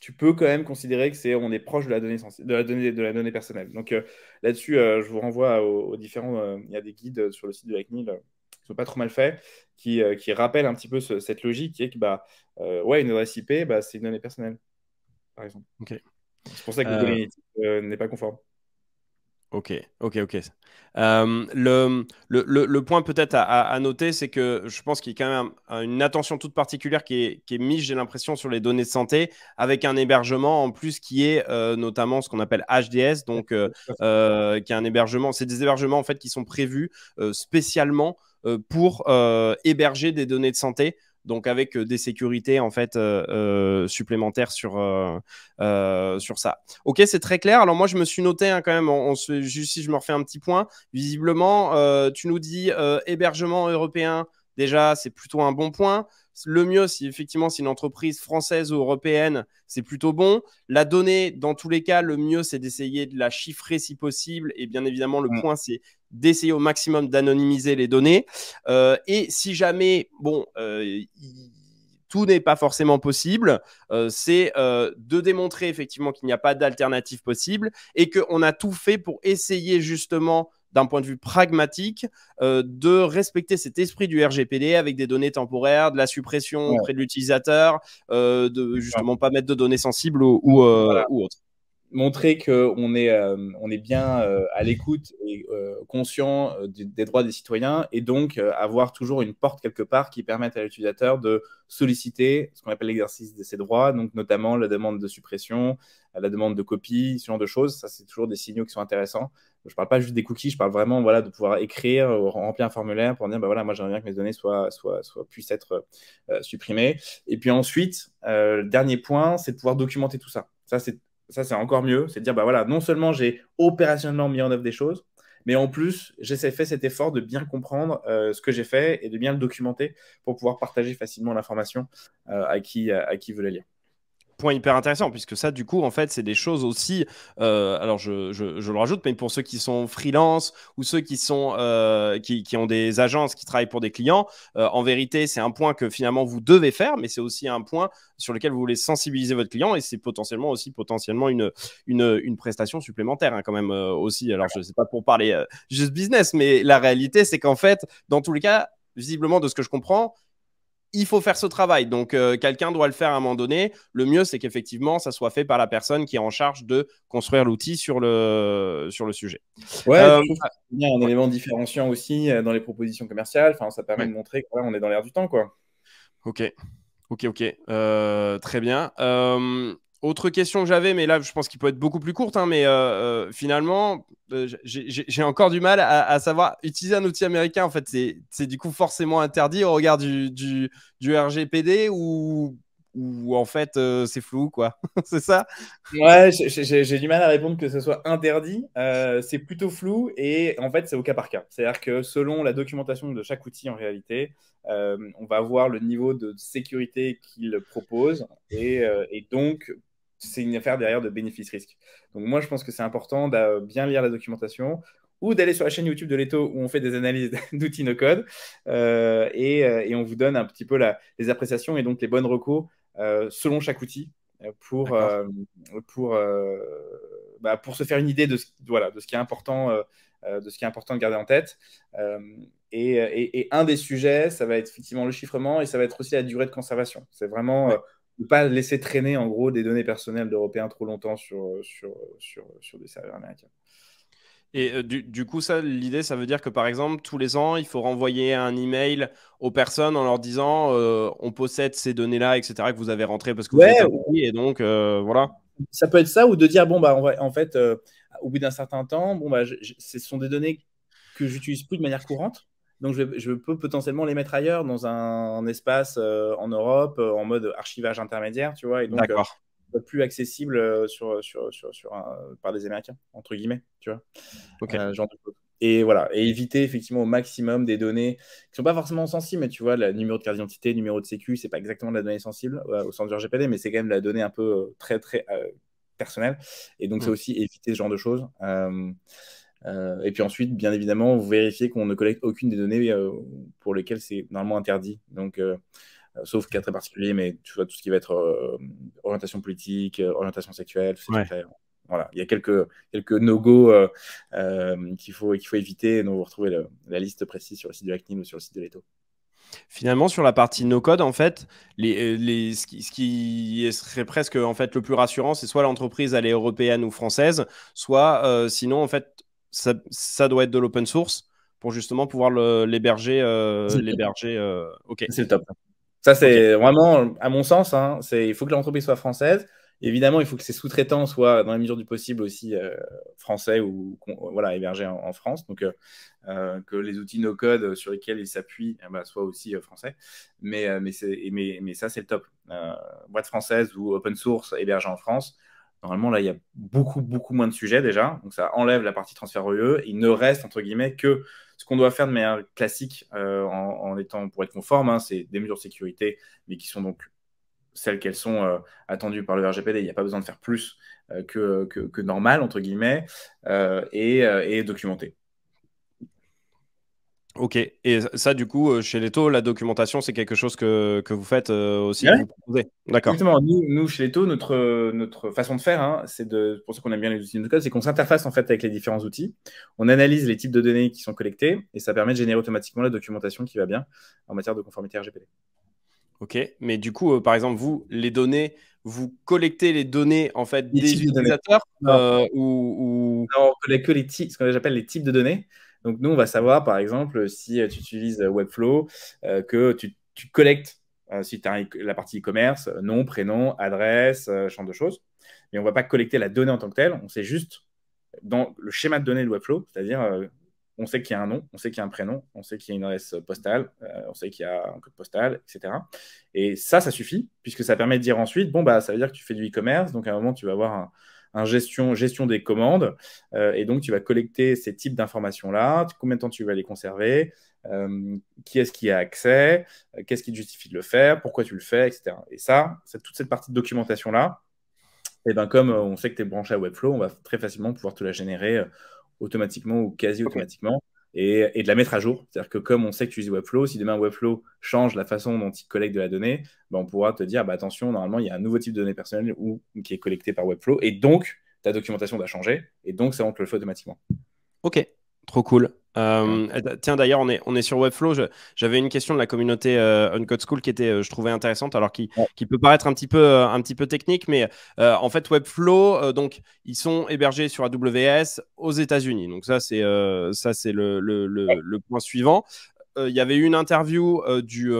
tu peux quand même considérer que c'est on est proche de la donnée de la donnée de la donnée personnelle. Donc euh, là-dessus, euh, je vous renvoie aux, différents. Euh, il y a des guides sur le site de la CNIL qui sont pas trop mal faits, qui, qui rappellent un petit peu cette logique qui est que bah, ouais une adresse IP bah, c'est une donnée personnelle par exemple. C'est pour ça que le n'est pas conforme. Ok, ok, ok. Euh, le, point peut-être à, noter, c'est que je pense qu'il y a quand même une attention toute particulière qui est, qui mise, j'ai l'impression, sur les données de santé, avec un hébergement en plus qui est euh, notamment ce qu'on appelle HDS, donc euh, qui est un hébergement, c'est des hébergements en fait qui sont prévus spécialement pour héberger des données de santé donc avec euh, des sécurités en fait euh, euh, supplémentaires sur sur ça. Ok, c'est très clair. Alors moi je me suis noté hein, quand même, on, juste si je me refais un petit point, visiblement tu nous dis hébergement européen. Déjà, c'est plutôt un bon point. Le mieux, si effectivement, si une entreprise française ou européenne, c'est plutôt bon. La donnée, dans tous les cas, le mieux, c'est d'essayer de la chiffrer si possible. Et bien évidemment, le mm. point, c'est d'essayer au maximum d'anonymiser les données. Euh, et si jamais, bon, euh, tout n'est pas forcément possible, euh, c'est de démontrer effectivement qu'il n'y a pas d'alternative possible et qu'on a tout fait pour essayer justement d'un point de vue pragmatique, de respecter cet esprit du RGPD avec des données temporaires, de la suppression auprès de l'utilisateur, de justement pas mettre de données sensibles ou, ou autre montrer qu'on est, euh, est bien euh, à l'écoute et euh, conscient des droits des citoyens et donc avoir toujours une porte quelque part qui permette à l'utilisateur de solliciter ce qu'on appelle l'exercice de ses droits, donc notamment la demande de suppression, la demande de copie, ce genre de choses. Ça, c'est toujours des signaux qui sont intéressants. Je ne parle pas juste des cookies, je parle vraiment voilà, de pouvoir écrire remplir un formulaire pour dire bah, voilà, moi j'aimerais bien que mes données soient, soient, soient puissent être supprimées. Et puis ensuite, le dernier point, c'est de pouvoir documenter tout ça. Ça, c'est ça c'est encore mieux, c'est de dire, bah voilà, non seulement j'ai opérationnellement mis en œuvre des choses, mais en plus, j'ai fait cet effort de bien comprendre euh, ce que j'ai fait et de bien le documenter pour pouvoir partager facilement l'information euh, à, qui, à qui veut la lire point hyper intéressant, puisque ça, du coup, en fait, c'est des choses aussi. Euh, alors, je, je, le rajoute, mais pour ceux qui sont freelance ou ceux qui, sont, euh, qui, qui, ont des agences qui travaillent pour des clients, euh, en vérité, c'est un point que finalement vous devez faire, mais c'est aussi un point sur lequel vous voulez sensibiliser votre client et c'est potentiellement aussi potentiellement une, une, une prestation supplémentaire, hein, quand même aussi. Alors, je sais pas pour parler juste business, mais la réalité, c'est qu'en fait, dans tous les cas, visiblement, de ce que je comprends, il faut faire ce travail. Donc, euh, quelqu'un doit le faire à un moment donné. Le mieux, c'est qu'effectivement, ça soit fait par la personne qui est en charge de construire l'outil sur le, sur le sujet. Ouais, euh, un élément différenciant aussi euh, dans les propositions commerciales. Enfin, ça permet de montrer qu'on est dans l'air du temps, quoi. Ok, ok, ok. très bien. Autre question que j'avais, mais là, je pense qu'il peut être beaucoup plus courte, hein, mais euh, euh, finalement, euh, j'ai encore du mal à, savoir utiliser un outil américain. En fait, c'est du coup forcément interdit au regard du, du, RGPD ou, ou en fait c'est flou, quoi. c'est ça Ouais, j'ai du mal à répondre que ce soit interdit. c'est plutôt flou et en fait, c'est au cas par cas. C'est-à-dire que selon la documentation de chaque outil, en réalité, on va voir le niveau de sécurité qu'il propose et, et donc c'est une affaire derrière de bénéfice-risque. Donc moi, je pense que c'est important de euh, bien lire la documentation ou d'aller sur la chaîne YouTube de Leto où on fait des analyses d'outils no-code euh, euh, et, on vous donne un petit peu les appréciations et donc les bonnes recours selon chaque outil pour, pour, bah, pour se faire une idée de ce, voilà, de ce qui est important. de ce qui est important de garder en tête. Et, un des sujets, ça va être effectivement le chiffrement et ça va être aussi la durée de conservation. C'est vraiment ne pas laisser traîner en gros des données personnelles d'Européens trop longtemps sur, sur, sur, des serveurs américains. Et euh, du, coup, ça, l'idée, ça veut dire que par exemple, tous les ans, il faut renvoyer un email aux personnes en leur disant euh, on possède ces données-là, etc., que vous avez rentré parce que vous êtes ouais. et donc euh, voilà. Ça peut être ça ou de dire bon, bah, en fait, au bout d'un certain temps, bon, bah, ce sont des données que j'utilise plus de manière courante. Donc, je, peux potentiellement les mettre ailleurs, dans un, espace euh, en Europe, euh, en mode archivage intermédiaire, tu vois, et donc euh, plus accessible sur, sur, par des Américains, entre guillemets, tu vois. Et voilà, et éviter effectivement au maximum des données qui sont pas forcément sensibles, mais tu vois, le numéro de carte d'identité, numéro de sécu, c'est pas exactement de la donnée sensible au sens du RGPD, mais c'est quand même de la donnée un peu très, très personnelle. Et donc, c'est mm. aussi éviter ce genre de choses. Euh, et puis ensuite, bien évidemment, vous vérifiez qu'on ne collecte aucune des données euh, pour lesquelles c'est normalement interdit. Donc, euh, sauf cas très particulier, mais tu vois, tout ce qui va être orientation politique, orientation sexuelle, tout Voilà, il y a quelques, quelques no-go qu'il faut, qu'il faut éviter. Donc, vous retrouvez la liste précise sur le site de la ou sur le site de l'ETO. Finalement, sur la partie no-code, en fait, les, ce, qui, serait presque en fait le plus rassurant, c'est soit l'entreprise elle est européenne ou française, soit sinon en fait ça, doit être de l'open source pour justement pouvoir l'héberger. Euh, l'héberger euh, ok. C'est le top. Ça, c'est vraiment, à mon sens, hein, il faut que l'entreprise soit française. Évidemment, il faut que ses sous-traitants soient, dans la mesure du possible, aussi euh, français ou voilà, hébergés en, France. Donc, que les outils no-code sur lesquels ils s'appuient eh ben, soient aussi français. Mais, mais, mais, ça, c'est le top. boîte française ou open source hébergée en France, Normalement, là, il y a beaucoup, beaucoup moins de sujets déjà. Donc, ça enlève la partie transfert UE. E. Il ne reste, entre guillemets, que ce qu'on doit faire de manière classique euh, en, étant, pour être conforme, hein, c'est des mesures de sécurité, mais qui sont donc celles qu'elles sont euh, attendues par le RGPD. Il n'y a pas besoin de faire plus euh, que, que, normal, entre guillemets, et, et documenter. Ok, et ça du coup, euh, chez Leto, la documentation, c'est quelque chose que, vous faites euh, aussi ouais. D'accord. Exactement, nous, chez Leto, notre, euh, notre façon de faire, hein, c'est de, pour ça qu'on aime bien les outils de code, c'est qu'on s'interface en fait avec les différents outils, on analyse les types de données qui sont collectées, et ça permet de générer automatiquement la documentation qui va bien en matière de conformité RGPD. Ok, mais du coup, par exemple, vous, les données, vous collectez les données en fait des utilisateurs ou, Non, on collecte que les types, ce que j'appelle les types de données. Donc, nous, on va savoir, par exemple, si euh, tu utilises euh, Webflow, euh, que tu, collectes, hein, si tu as e-, la partie e-commerce, nom, prénom, adresse, champ de choses. Mais on ne va pas collecter la donnée en tant que telle. On sait juste dans le schéma de données de Webflow, c'est-à-dire on sait qu'il y a un nom, on sait qu'il y a un prénom, on sait qu'il y a une adresse postale, on sait qu'il y a un code postal, etc. Et ça, ça suffit, puisque ça permet de dire ensuite, bon, bah, ça veut dire que tu fais du e-commerce, donc à un moment, tu vas avoir un, gestion, gestion des commandes. Euh, et donc, tu vas collecter ces types d'informations-là, combien de temps tu vas les conserver, euh, qui est-ce qui a accès, euh, qu'est-ce qui te justifie de le faire, pourquoi tu le fais, etc. Et ça, c'est toute cette partie de documentation-là. Et ben comme on sait que tu es branché à Webflow, on va très facilement pouvoir te la générer automatiquement ou quasi automatiquement et, de la mettre à jour. C'est-à-dire que comme on sait que tu utilises Webflow, si demain Webflow change la façon dont il collecte de la donnée, ben, on pourra te dire bah, attention, normalement, il y a un nouveau type de données personnelles ou, qui est collecté par Webflow. Et donc, ta documentation va changer. Et donc, ça, rentre le fait automatiquement. OK, trop cool. Euh, tiens, d'ailleurs, on est, on est sur Webflow. J'avais une question de la communauté euh, Uncode School qui était, euh, je trouvais intéressante, alors qui, qui, peut paraître un petit peu, un petit peu technique, mais en fait, Webflow, donc, ils sont hébergés sur AWS aux États-Unis. Donc, ça, c'est ça c'est le, le, le, point suivant. Il y avait eu une interview du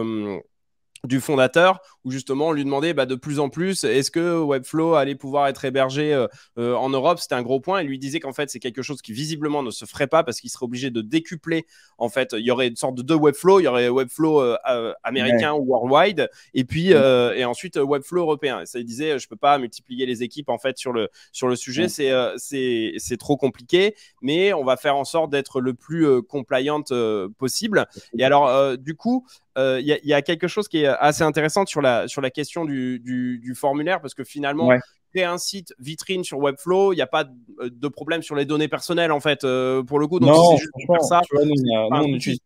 du fondateur, où justement on lui demandait bah, de plus en plus est-ce que Webflow allait pouvoir être hébergé euh, euh, en Europe C'était un gros point. Il lui disait qu'en fait c'est quelque chose qui visiblement ne se ferait pas parce qu'il serait obligé de décupler. En fait, il y aurait une sorte de deux Webflow. Il y aurait Webflow euh, américain ou worldwide, et puis mm. et ensuite Webflow européen. ça il disait je peux pas multiplier les équipes en fait sur le sur le sujet, mm. c'est c'est trop compliqué. Mais on va faire en sorte d'être le plus compliante possible. Et alors du coup euh, il y, a quelque chose qui est assez intéressant sur la, sur la question du, formulaire, parce que finalement, c'est un site vitrine sur Webflow, il n'y a pas euh, de problème sur les données personnelles, en fait, euh, pour le coup. Donc, c'est juste faire ça, nous, on, utilise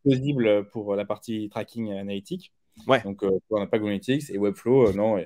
pour la partie tracking analytique. Donc, on n'a pas Google Analytics et Webflow, non,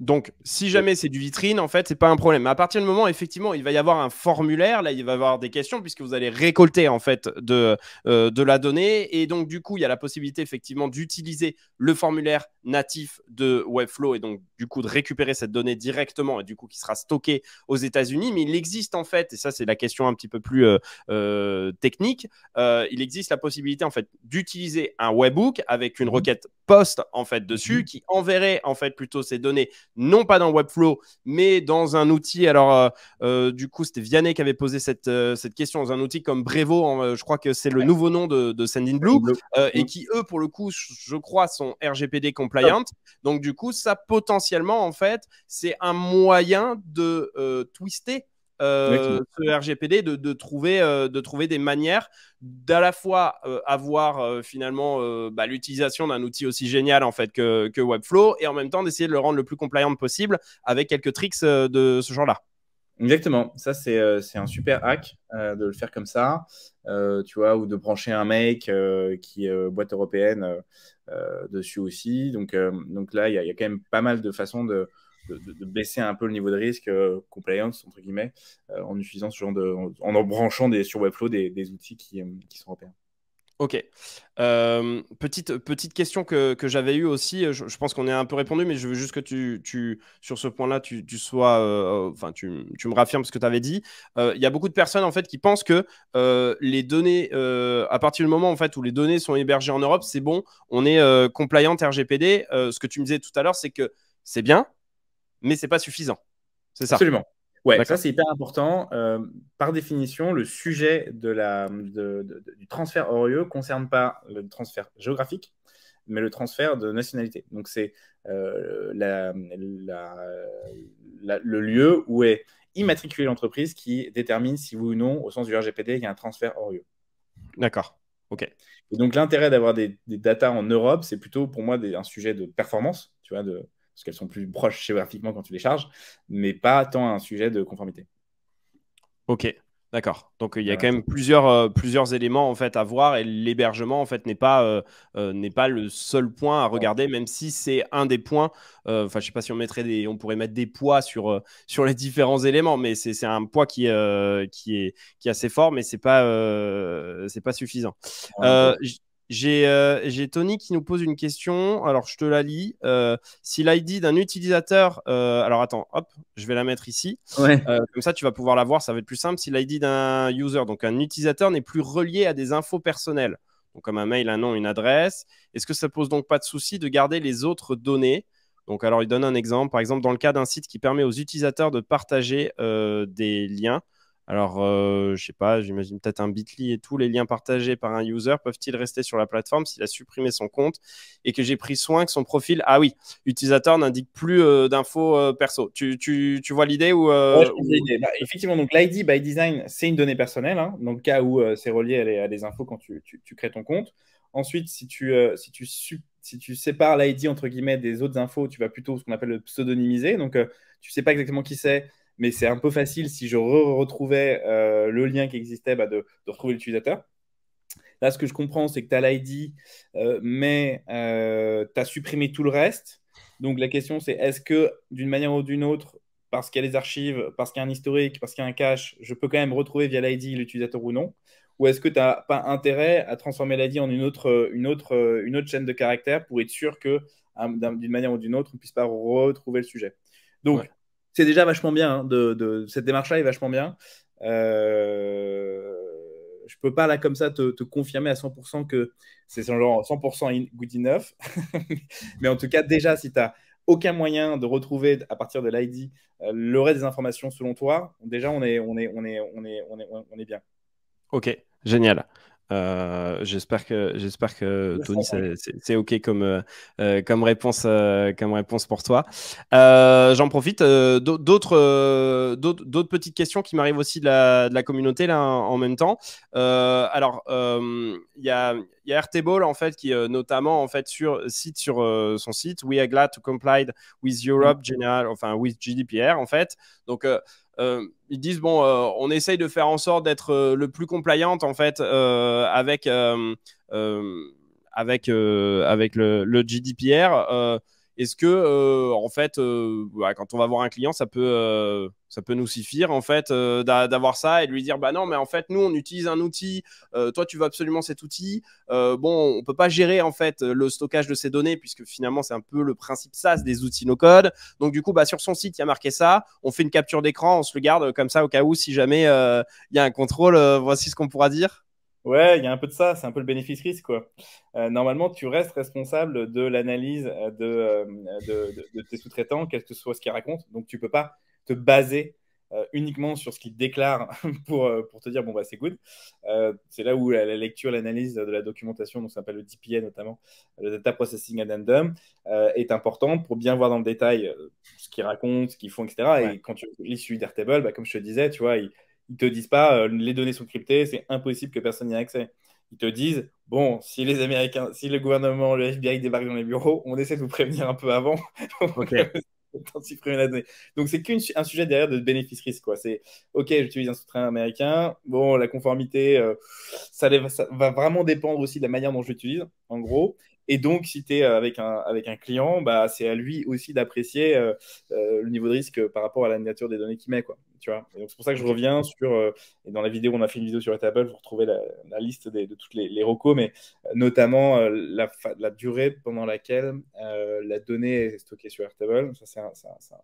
donc, si jamais c'est du vitrine, en fait, c'est pas un problème. à partir du moment, effectivement, il va y avoir un formulaire, là, il va y avoir des questions, puisque vous allez récolter, en fait, de, euh, de la donnée. Et donc, du coup, il y a la possibilité, effectivement, d'utiliser le formulaire natif de Webflow et donc, du coup, de récupérer cette donnée directement et du coup, qui sera stockée aux États-Unis. Mais il existe, en fait, et ça, c'est la question un petit peu plus euh, euh, technique, il existe la possibilité, en fait, d'utiliser un webhook avec une requête post, en fait, dessus, mhm. qui enverrait, en fait, plutôt ces données non pas dans Webflow, mais dans un outil. Alors, euh, euh, du coup, c'était Vianney qui avait posé cette, euh, question dans un outil comme Brevo. je crois que c'est le nouveau nom de, de Sendinblue, Blue. et mm. qui, eux, pour le coup, je crois, sont RGPD compliant. Donc, du coup, ça potentiellement, en fait, c'est un moyen de twister euh, ce RGPD, de, trouver, euh, de trouver des manières d'à la fois euh, avoir euh, finalement bah, l'utilisation d'un outil aussi génial en fait que, que Webflow et en même temps d'essayer de le rendre le plus compliant possible avec quelques tricks de ce genre-là. Exactement, ça c'est un super hack de le faire comme ça, tu vois, ou de brancher un mec qui est boîte européenne dessus aussi. Donc, donc là, il y, y, a quand même pas mal de façons de, de, baisser un peu le niveau de risque euh, compliance entre guillemets euh, en utilisant ce genre de en, branchant des, sur Webflow des, des outils qui, euh, qui, sont européens. Ok. petite, petite question que, que j'avais eue aussi, je, pense qu'on est un peu répondu, mais je veux juste que tu, tu sur ce point-là, tu, sois, enfin, tu, tu, me raffirmes ce que tu avais dit. Il y a beaucoup de personnes en fait qui pensent que les données, à partir du moment en fait où les données sont hébergées en Europe, c'est bon, on est compliant RGPD. ce que tu me disais tout à l'heure, c'est que c'est bien, mais c'est pas suffisant. C'est ça. Absolument. Ouais, ça c'est hyper important. Euh, par définition, le sujet de la, du transfert orieux ne concerne pas le transfert géographique, mais le transfert de nationalité. Donc c'est euh, la, le lieu où est immatriculée l'entreprise qui détermine si oui ou non, au sens du RGPD, il y a un transfert orieux. D'accord. Ok. donc l'intérêt d'avoir des, datas en Europe, c'est plutôt pour moi un sujet de performance, tu vois, de, parce qu'elles sont plus proches géographiquement quand tu les charges, mais pas tant un sujet de conformité. Ok, d'accord. Donc il y a quand même plusieurs, euh, plusieurs éléments en fait à voir et l'hébergement en fait n'est pas, euh, euh, n'est pas le seul point à regarder, même si c'est un des points. Enfin, je sais pas si on mettrait des, on pourrait mettre des poids sur, sur les différents éléments, mais c'est un poids qui, qui est qui assez fort, mais c'est pas c'est pas suffisant. Euh, j'ai Tony qui nous pose une question. Alors, je te la lis. Euh, si l'ID d'un utilisateur. Euh, alors, attends, hop, je vais la mettre ici. comme ça, tu vas pouvoir la voir. Ça va être plus simple. Si l'ID d'un user, donc un utilisateur, n'est plus relié à des infos personnelles, donc comme un mail, un nom, une adresse, est-ce que ça pose donc pas de souci de garder les autres données Donc, alors, il donne un exemple. Par exemple, dans le cas d'un site qui permet aux utilisateurs de partager des liens, alors, euh, je sais pas, j'imagine peut-être un bit.ly et tout. Les liens partagés par un user peuvent-ils rester sur la plateforme s'il a supprimé son compte et que j'ai pris soin que son profil, ah oui, utilisateur n'indique plus euh, d'infos euh, perso. Tu, tu, tu vois l'idée ou, bah, Effectivement, donc l'ID by design, c'est une donnée personnelle, hein, dans le cas où c'est relié à, des, infos quand tu, crées ton compte. Ensuite, si tu, si tu, si tu sépares l'ID entre guillemets des autres infos, tu vas plutôt ce qu'on appelle le pseudonymiser. Donc, tu sais pas exactement qui c'est mais c'est un peu facile si je retrouvais euh, le lien qui existait bah, de, retrouver l'utilisateur. Là, ce que je comprends, c'est que tu as l'ID, euh, mais euh, tu as supprimé tout le reste. Donc la question, c'est est-ce que d'une manière ou d'une autre, parce qu'il y a les archives, parce qu'il y a un historique, parce qu'il y a un cache, je peux quand même retrouver via l'ID l'utilisateur ou non Ou est-ce que tu n'as pas intérêt à transformer l'ID en une autre, une, autre, une autre chaîne de caractères pour être sûr que d'une manière ou d'une autre, on ne puisse pas retrouver le sujet donc, c'est déjà vachement bien. Hein, de, cette démarche-là est vachement bien. Euh, je peux pas là comme ça te, confirmer à 100% que c'est genre 100% good enough. Mais en tout cas, déjà, si tu as aucun moyen de retrouver à partir de l'ID euh, le reste des informations selon toi, déjà on est, on est, on est, on est, on est, on est bien. Ok, génial. Euh, j'espère que j'espère que Tony c'est ok comme euh, euh, comme réponse comme réponse pour toi. J'en profite d'autres d'autres petites questions qui m'arrivent aussi de la, communauté là en même temps. alors il y a il en fait qui notamment en fait sur site sur son site we are glad to comply with Europe mmh. General enfin with GDPR en fait donc euh, ils disent bon, euh, on essaye de faire en sorte d'être euh, le plus compliant en fait avec le, le GDPR est-ce que, euh, en fait, euh, bah, quand on va voir un client, ça peut, euh, ça peut nous suffire, en fait, d'avoir ça et de lui dire, bah non, mais en fait, nous, on utilise un outil, toi, tu veux absolument cet outil. bon, on peut pas gérer, en fait, le stockage de ces données, puisque finalement, c'est un peu le principe SaaS des outils no-code. Donc, du coup, bah, sur son site, il y a marqué ça, on fait une capture d'écran, on se le garde comme ça au cas où, si jamais il y a un contrôle, voici ce qu'on pourra dire. Ouais, il y a un peu de ça, c'est un peu le bénéfice-risque. quoi. Euh, normalement, tu restes responsable de l'analyse euh, euh, de, de, tes sous-traitants, quel que soit ce qu'ils racontent. Donc, tu peux pas te baser uniquement sur ce qu'ils déclarent pour, pour te dire, bon, bah, c'est good. c'est là où la, lecture, l'analyse de la documentation, donc ça s'appelle le DPA notamment, le Data Processing Addendum, est importante pour bien voir dans le détail ce qu'ils racontent, ce qu'ils font, etc. Et quand tu lis sur d'Airtable, bah, comme je te disais, tu vois, il ils te disent pas euh, les données sont cryptées, c'est impossible que personne n'y ait accès. Ils te disent bon, si les Américains, si le gouvernement, le FBI débarque dans les bureaux, on essaie de vous prévenir un peu avant. Euh, donc, c'est qu'un sujet derrière de bénéfice-risque. C'est OK, j'utilise un sous américain. Bon, la conformité, euh, ça, va vraiment dépendre aussi de la manière dont je l'utilise, en gros. Et donc, si tu es avec un, avec un client, bah, c'est à lui aussi d'apprécier le niveau de risque par rapport à la nature des données qu'il met. Quoi donc, c'est pour ça que je reviens sur. Euh, et dans la vidéo, on a fait une vidéo sur Airtable vous retrouvez la, liste de toutes les, les recos, mais euh, notamment euh, la, la, durée pendant laquelle la donnée est stockée sur Airtable. Ça,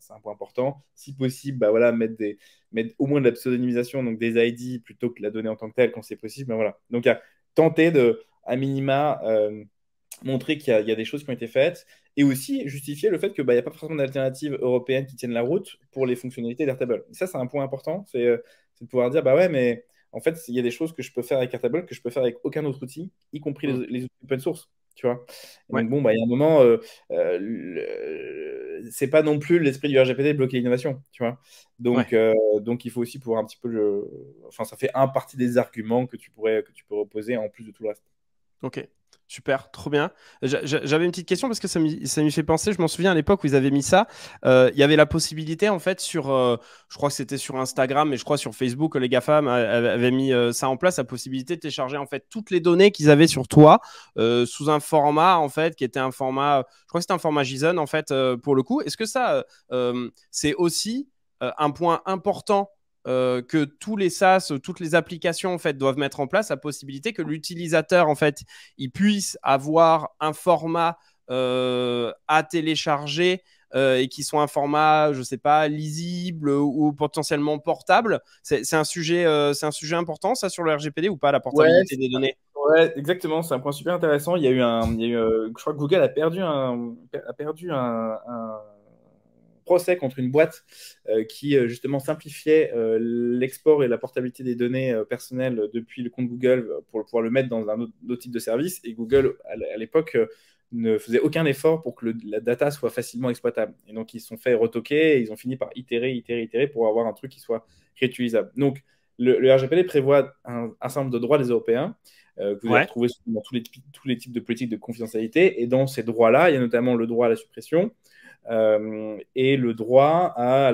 c'est un, point important. Si possible, bah, voilà, mettre, des, mettre au moins de la pseudonymisation, donc des ID plutôt que la donnée en tant que telle quand c'est possible. mais bah, voilà. Donc, à tenter de, à minima, montrer qu'il y, a des choses qui ont été faites et aussi justifier le fait qu'il bah, n'y a pas forcément d'alternative européenne qui tienne la route pour les fonctionnalités d'Airtable. Ça, c'est un point important, euh, c'est de pouvoir dire, bah ouais, mais en fait, il y a des choses que je peux faire avec Airtable que je peux faire avec aucun autre outil, y compris les, mm. open source. Tu vois Donc, bon, bah, il y a un moment, euh, euh, c'est pas non plus l'esprit du RGPD de bloquer l'innovation, tu vois. Donc, donc, il faut aussi pouvoir un petit peu Enfin, ça fait un parti des arguments que tu pourrais, que tu peux reposer en plus de tout le reste. Ok, Super, trop bien. J'avais une petite question parce que ça m'y fait penser. Je m'en souviens à l'époque où ils avaient mis ça. Euh, il y avait la possibilité, en fait, sur. Euh, je crois que c'était sur Instagram mais je crois sur Facebook, les GAFAM avaient mis euh, ça en place, la possibilité de télécharger, en fait, toutes les données qu'ils avaient sur toi sous un format, en fait, qui était un format. Je crois que c'était un format JSON, en fait, pour le coup. Est-ce que ça, c'est aussi un point important euh, que tous les SaaS, toutes les applications en fait doivent mettre en place la possibilité que l'utilisateur en fait il puisse avoir un format euh, à télécharger euh, et qui soit un format, je sais pas, lisible ou, potentiellement portable. C'est un sujet, c'est un sujet important ça sur le RGPD ou pas la portabilité des données. Ouais, exactement. C'est un point super intéressant. Il y a eu un, je crois que Google a perdu a perdu un procès contre une boîte euh, qui euh, justement simplifiait euh, l'export et la portabilité des données personnelles depuis le compte Google pour pouvoir le mettre dans un autre, type de service. Et Google, à l'époque, ne faisait aucun effort pour que la data soit facilement exploitable. Et donc, ils se sont fait retoquer et ils ont fini par itérer, itérer, itérer pour avoir un truc qui soit réutilisable. Donc, le, RGPD prévoit un, certain nombre de droits des Européens que vous ouais. allez retrouver dans tous les, tous les types de politiques de confidentialité. Et dans ces droits-là, il y a notamment le droit à la suppression, euh, et le droit à,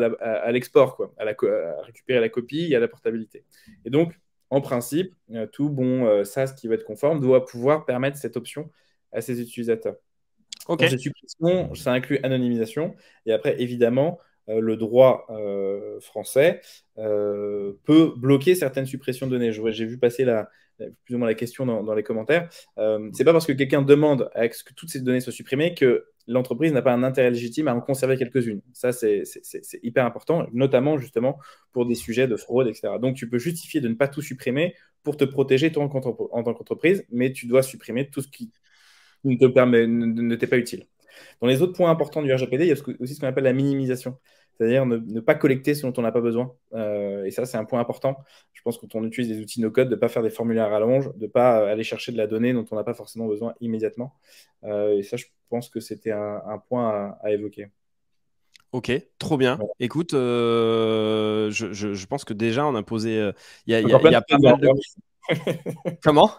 l'export, à, à, récupérer la copie et à la portabilité. Et donc, en principe, euh, tout bon SaaS euh, qui va être conforme doit pouvoir permettre cette option à ses utilisateurs. Ok. suppression, ça inclut anonymisation et après, évidemment, le droit français peut bloquer certaines suppressions de données. J'ai vu passer la, plus ou moins la question dans, dans les commentaires. c'est pas parce que quelqu'un demande à ce que toutes ces données soient supprimées que l'entreprise n'a pas un intérêt légitime à en conserver quelques-unes. Ça, c'est hyper important, notamment justement pour des sujets de fraude, etc. Donc, tu peux justifier de ne pas tout supprimer pour te protéger en, tant qu'entreprise, mais tu dois supprimer tout ce qui ne t'est pas utile. Dans les autres points importants du RGPD, il y a aussi ce qu'on appelle la minimisation c'est-à-dire ne, pas collecter ce dont on n'a pas besoin. Euh, et ça, c'est un point important. Je pense que quand on utilise des outils no-code, de ne pas faire des formulaires à l'ange, de ne pas aller chercher de la donnée dont on n'a pas forcément besoin immédiatement. Euh, et ça, je pense que c'était un, point à, évoquer. Ok, trop bien. Écoute, euh, je, pense que déjà, on a posé... Il y a pas mal de... Comment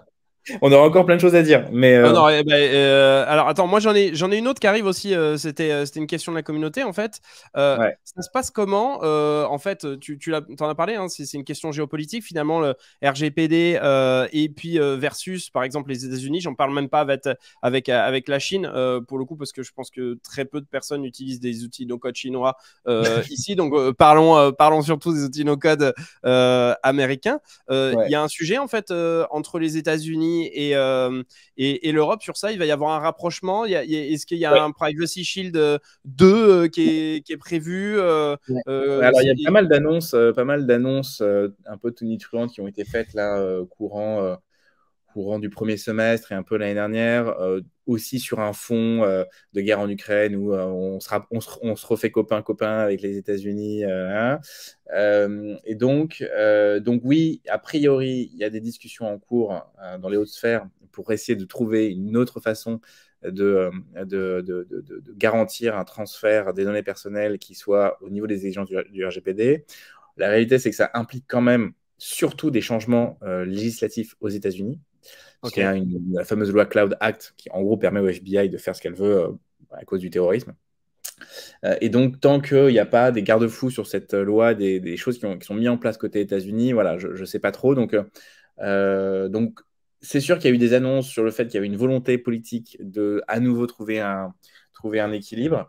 on aura encore plein de choses à dire. Mais euh, ah eh ben, euh, alors attends, moi j'en ai, j'en ai une autre qui arrive aussi. Euh, c'était, c'était une question de la communauté en fait. Ça se passe comment En fait, tu, tu en as parlé. Hein, c'est, une question géopolitique finalement. Le RGPD et puis versus par exemple les États-Unis. J'en parle même pas avec avec, la Chine pour le coup parce que je pense que très peu de personnes utilisent des outils no code chinois ici. Donc parlons parlons surtout des outils no code américains. Il y a un sujet en fait entre les États-Unis euh, et, l'Europe sur ça Il va y avoir un rapprochement Est-ce qu'il y a un Privacy Shield 2 euh, euh, qui est, prévu Alors, il y a pas mal d'annonces, pas mal d'annonces un peu tonitruantes qui ont été faites là courant courant du premier semestre et un peu l'année dernière, euh, aussi sur un fond euh, de guerre en Ukraine où euh, on, on, se, refait copain-copain avec les États-Unis. Hein. et donc, donc, oui, a priori, il y a des discussions en cours dans les hautes sphères pour essayer de trouver une autre façon de, de, garantir un transfert des données personnelles qui soit au niveau des exigences du, RGPD. La réalité, c'est que ça implique quand même surtout des changements législatifs aux États-Unis la fameuse loi Cloud Act, qui en gros permet au FBI de faire ce qu'elle veut euh, à cause du terrorisme. Euh, et donc, tant qu'il n'y a pas des garde-fous sur cette euh, loi, des, choses qui, sont mises en place côté États-Unis, voilà, je ne sais pas trop. Donc, donc c'est sûr qu'il y a eu des annonces sur le fait qu'il y avait une volonté politique de à nouveau trouver un, trouver un équilibre,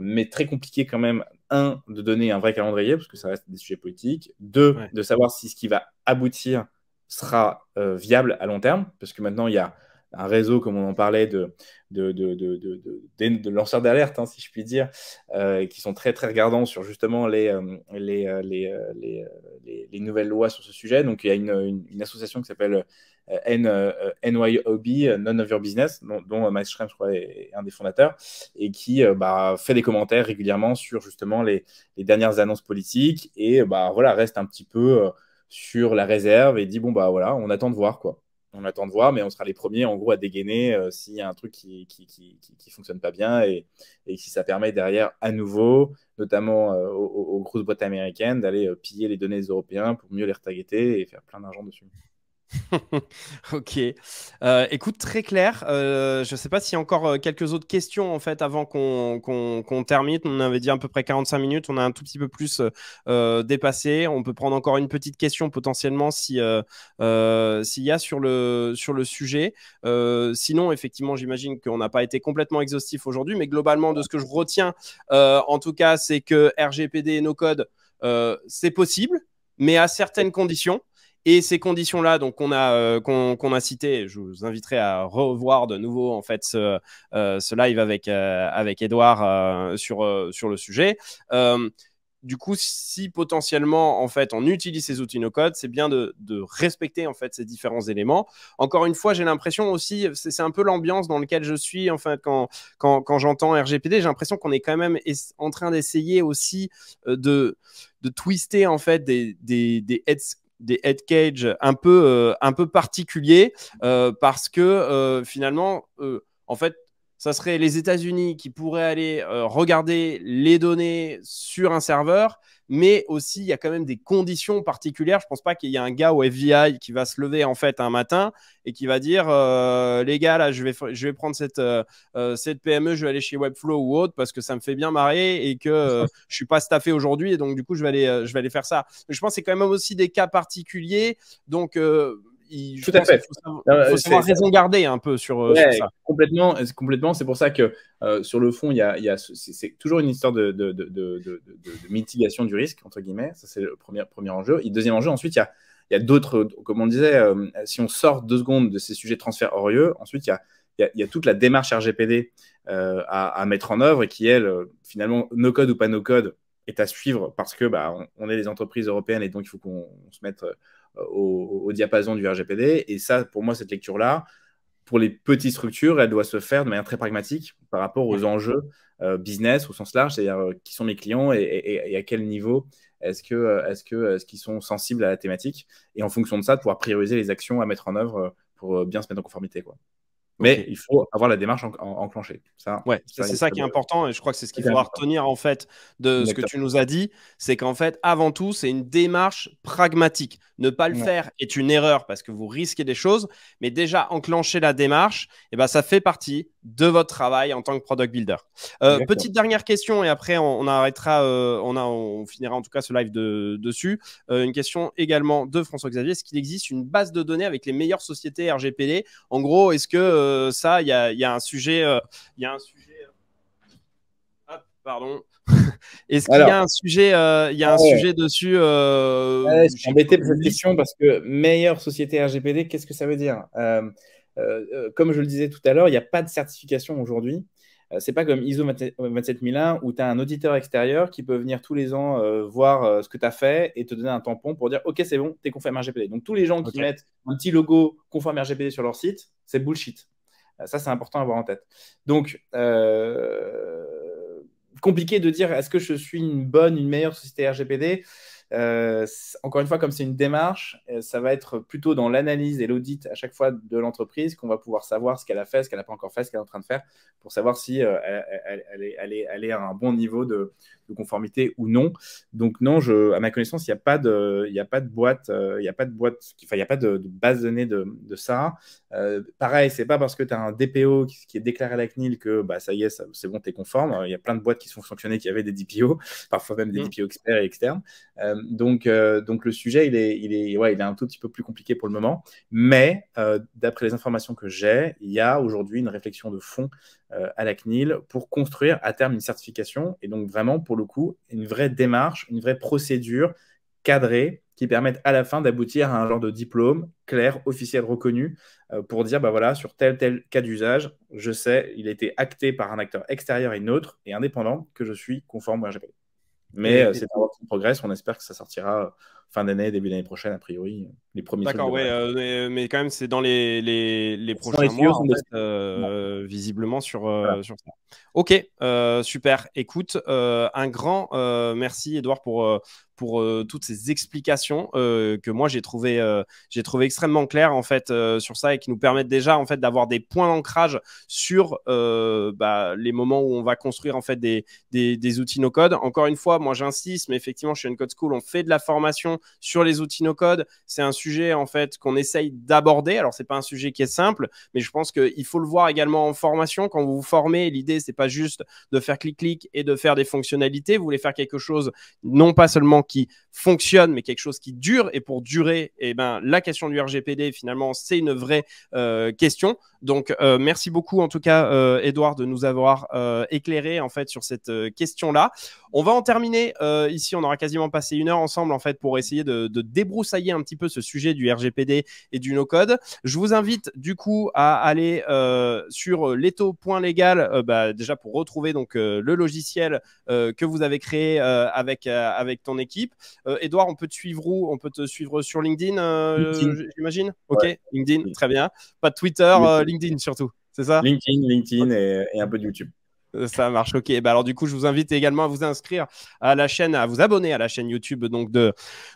mais très compliqué quand même, un, de donner un vrai calendrier, parce que ça reste des sujets politiques, deux, de savoir si ce qui va aboutir sera euh, viable à long terme, parce que maintenant, il y a un réseau, comme on en parlait, de, de, de, de lanceurs d'alerte, hein, si je puis dire, euh, qui sont très, très regardants sur justement les, euh, les, les, les, nouvelles lois sur ce sujet. Donc, il y a une, association qui s'appelle NYOB, None of Your Business, dont, dont Schrems, je crois, est, un des fondateurs, et qui bah, fait des commentaires régulièrement sur justement les, dernières annonces politiques et bah, voilà, reste un petit peu sur la réserve et dit bon bah voilà, on attend de voir quoi. On attend de voir, mais on sera les premiers en gros à dégainer euh, s'il y a un truc qui qui, fonctionne pas bien et, si ça permet derrière à nouveau, notamment euh, aux, grosses boîtes américaines, d'aller euh, piller les données européens pour mieux les retargeter et faire plein d'argent dessus. ok. Euh, écoute, très clair. Euh, je ne sais pas s'il y a encore euh, quelques autres questions en fait avant qu'on termine. On avait dit à peu près 45 minutes. On a un tout petit peu plus dépassé. On peut prendre encore une petite question potentiellement si s'il y a sur le sur le sujet. sinon, effectivement, j'imagine qu'on n'a pas été complètement exhaustif aujourd'hui, mais globalement, de ce que je retiens, en tout cas, c'est que RGPD et nos codes, c'est possible, mais à certaines conditions. Et ces conditions-là, donc qu'on a, euh, qu'on, a citées, je vous inviterai à revoir de nouveau en fait ce, euh, ce live avec euh, avec Edouard sur sur le sujet. du coup, si potentiellement en fait on utilise ces outils no code, c'est bien de, de, respecter en fait ces différents éléments. Encore une fois, j'ai l'impression aussi, c'est, un peu l'ambiance dans laquelle je suis en fait quand quand, quand j'entends RGPD, j'ai l'impression qu'on est quand même en train d'essayer aussi de de twister en fait des des, des heads des head cage un peu, euh, un peu particuliers euh, parce que euh, finalement, en fait, ça serait les États-Unis qui pourraient aller euh, regarder les données sur un serveur, mais aussi il y a quand même des conditions particulières. Je pense pas qu'il y ait un gars au FBI qui va se lever en fait un matin et qui va dire euh, les gars là je vais je vais prendre cette euh, cette PME, je vais aller chez Webflow ou autre parce que ça me fait bien marrer et que je suis pas staffé aujourd'hui et donc du coup je vais aller je vais aller faire ça. je pense c'est quand même aussi des cas particuliers donc tout à fait. Il faut euh, savoir, raison garder un peu sur, euh, ça. Euh, complètement, C'est pour ça que sur le fond, il y a, c'est toujours une histoire de, de, mitigation du risque entre guillemets. Ça c'est le premier premier enjeu. Et deuxième enjeu, ensuite il y a il y a d'autres, comme on disait, si on sort deux secondes de ces sujets de transfert orieux, ensuite il y a, toute la démarche RGPD à, mettre en œuvre et qui, elle, finalement, no code ou pas no code, est à suivre parce que bah, on, est des entreprises européennes et donc il faut qu'on se mette au, diapason du RGPD. Et ça, pour moi, cette lecture-là, pour les petites structures, elle doit se faire de manière très pragmatique par rapport aux enjeux euh, business au sens large, c'est-à-dire euh, qui sont mes clients et, à quel niveau est-ce euh, qu'ils que, sont sensibles à la thématique et en fonction de ça, de pouvoir prioriser les actions à mettre en œuvre pour bien se mettre en conformité. Quoi. Mais il faut avoir la démarche enclenchée. Ça, c'est ça, qui est important et je crois que c'est ce qu'il faut retenir en fait de ce que tu nous as dit, c'est qu'en fait, avant tout, c'est une démarche pragmatique. Ne pas le faire est une erreur parce que vous risquez des choses, mais déjà enclencher la démarche, eh ben, ça fait partie de votre travail en tant que product builder. Euh, petite dernière question et après on, arrêtera, euh, on, finira en tout cas ce live dessus. Euh, une question également de François-Xavier est-ce qu'il existe une base de données avec les meilleures sociétés RGPD En gros, est-ce que ça, il y a, un sujet, il y a un sujet. Hop, pardon. Est-ce qu'il y a un sujet, il y un sujet dessus Je embêté cette question parce que meilleure société RGPD, qu'est-ce que ça veut dire euh, euh, comme je le disais tout à l'heure, il n'y a pas de certification aujourd'hui. Euh, c'est pas comme ISO 27001 où tu as un auditeur extérieur qui peut venir tous les ans voir ce que tu as fait et te donner un tampon pour dire OK, c'est bon, tu es conforme RGPD. Donc tous les gens qui mettent un petit logo conforme RGPD sur leur site, c'est bullshit. ça, c'est important à avoir en tête. Donc, compliqué de dire est-ce que je suis une bonne, une meilleure société RGPD euh, encore une fois, comme c'est une démarche, euh, ça va être plutôt dans l'analyse et l'audit à chaque fois de l'entreprise qu'on va pouvoir savoir ce qu'elle a fait, ce qu'elle n'a pas encore fait, ce qu'elle est en train de faire, pour savoir si euh, elle, est, à un bon niveau de, de conformité ou non. Donc non, je, à ma connaissance, il n'y a pas de, il a pas de boîte, euh, il n'y a pas de boîte, enfin il a pas de, de base donnée de, ça. Euh, pareil, c'est pas parce que tu as un DPO qui, est déclaré à la CNIL que bah ça y est, c'est bon, tu es conforme. Il y a plein de boîtes qui sont fonctionnées qui avaient des DPO, parfois même des mm. DPO experts et externes. Euh, donc donc le sujet, il est, il est, ouais, il est un tout petit peu plus compliqué pour le moment. Mais d'après les informations que j'ai, il y a aujourd'hui une réflexion de fond à la CNIL pour construire à terme une certification et donc vraiment pour le coup, une vraie démarche, une vraie procédure cadrée qui permette à la fin d'aboutir à un genre de diplôme clair, officiel, reconnu, euh, pour dire, bah voilà, sur tel, tel cas d'usage, je sais, il a été acté par un acteur extérieur et neutre et indépendant que je suis conforme au RGPD. Mais euh, c'est un progress, on espère que ça sortira euh, fin d'année, début d'année prochaine, a priori. Les premiers D'accord, ouais, euh, mais, quand même, c'est dans les, les, les prochains mois, euh, visiblement, sur, euh, sur ça. Ok, super. Écoute, un grand merci, Edouard, pour, pour toutes ces explications que moi, j'ai trouvé, j'ai trouvé extrêmement claires, en fait, sur ça et qui nous permettent déjà, en fait, d'avoir des points d'ancrage sur bah, les moments où on va construire, en fait, des, des, des outils no-code. Encore une fois, moi, j'insiste, mais effectivement, chez Uncode School, on fait de la formation sur les outils no-code. C'est un sujet en fait qu'on essaye d'aborder. Alors c'est pas un sujet qui est simple, mais je pense qu'il faut le voir également en formation. Quand vous vous formez, l'idée c'est pas juste de faire clic-clic et de faire des fonctionnalités. Vous voulez faire quelque chose non pas seulement qui fonctionne, mais quelque chose qui dure. Et pour durer, et eh ben la question du RGPD finalement c'est une vraie euh, question. Donc euh, merci beaucoup en tout cas Edouard euh, de nous avoir éclairé en fait sur cette question là. On va en terminer ici. On aura quasiment passé une heure ensemble en fait pour essayer essayer de, débroussailler un petit peu ce sujet du RGPD et du no-code. Je vous invite du coup à aller euh, sur euh, leto.legal euh, bah, déjà pour retrouver donc le logiciel que vous avez créé avec avec ton équipe. Edouard, on peut te suivre où On peut te suivre sur LinkedIn, j'imagine. Ok, LinkedIn, très bien. Pas de Twitter, LinkedIn surtout. C'est ça LinkedIn, LinkedIn et un peu de YouTube. Ça marche, ok. Bah alors du coup, je vous invite également à vous inscrire à la chaîne, à vous abonner à la chaîne YouTube donc de,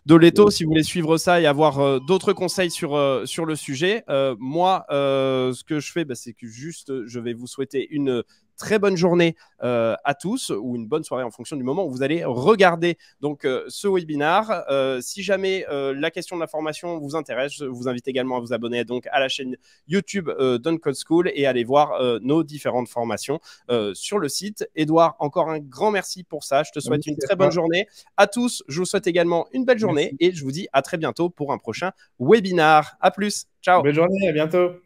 de Leto si vous voulez suivre ça et avoir euh, d'autres conseils sur, euh, sur le sujet. Euh, moi, ce que je fais, bah, c'est que juste, je vais vous souhaiter une très bonne journée euh, à tous ou une bonne soirée en fonction du moment où vous allez regarder donc euh, ce webinaire. Euh, si jamais la question de la formation vous intéresse, je vous invite également à vous abonner donc à la chaîne YouTube d'Uncode School et à aller voir nos différentes formations sur le site. Edouard, encore un grand merci pour ça. Je te souhaite une très bonne journée. À tous, je vous souhaite également une belle journée et je vous dis à très bientôt pour un prochain webinaire. À plus. Ciao. Bonne journée, à bientôt.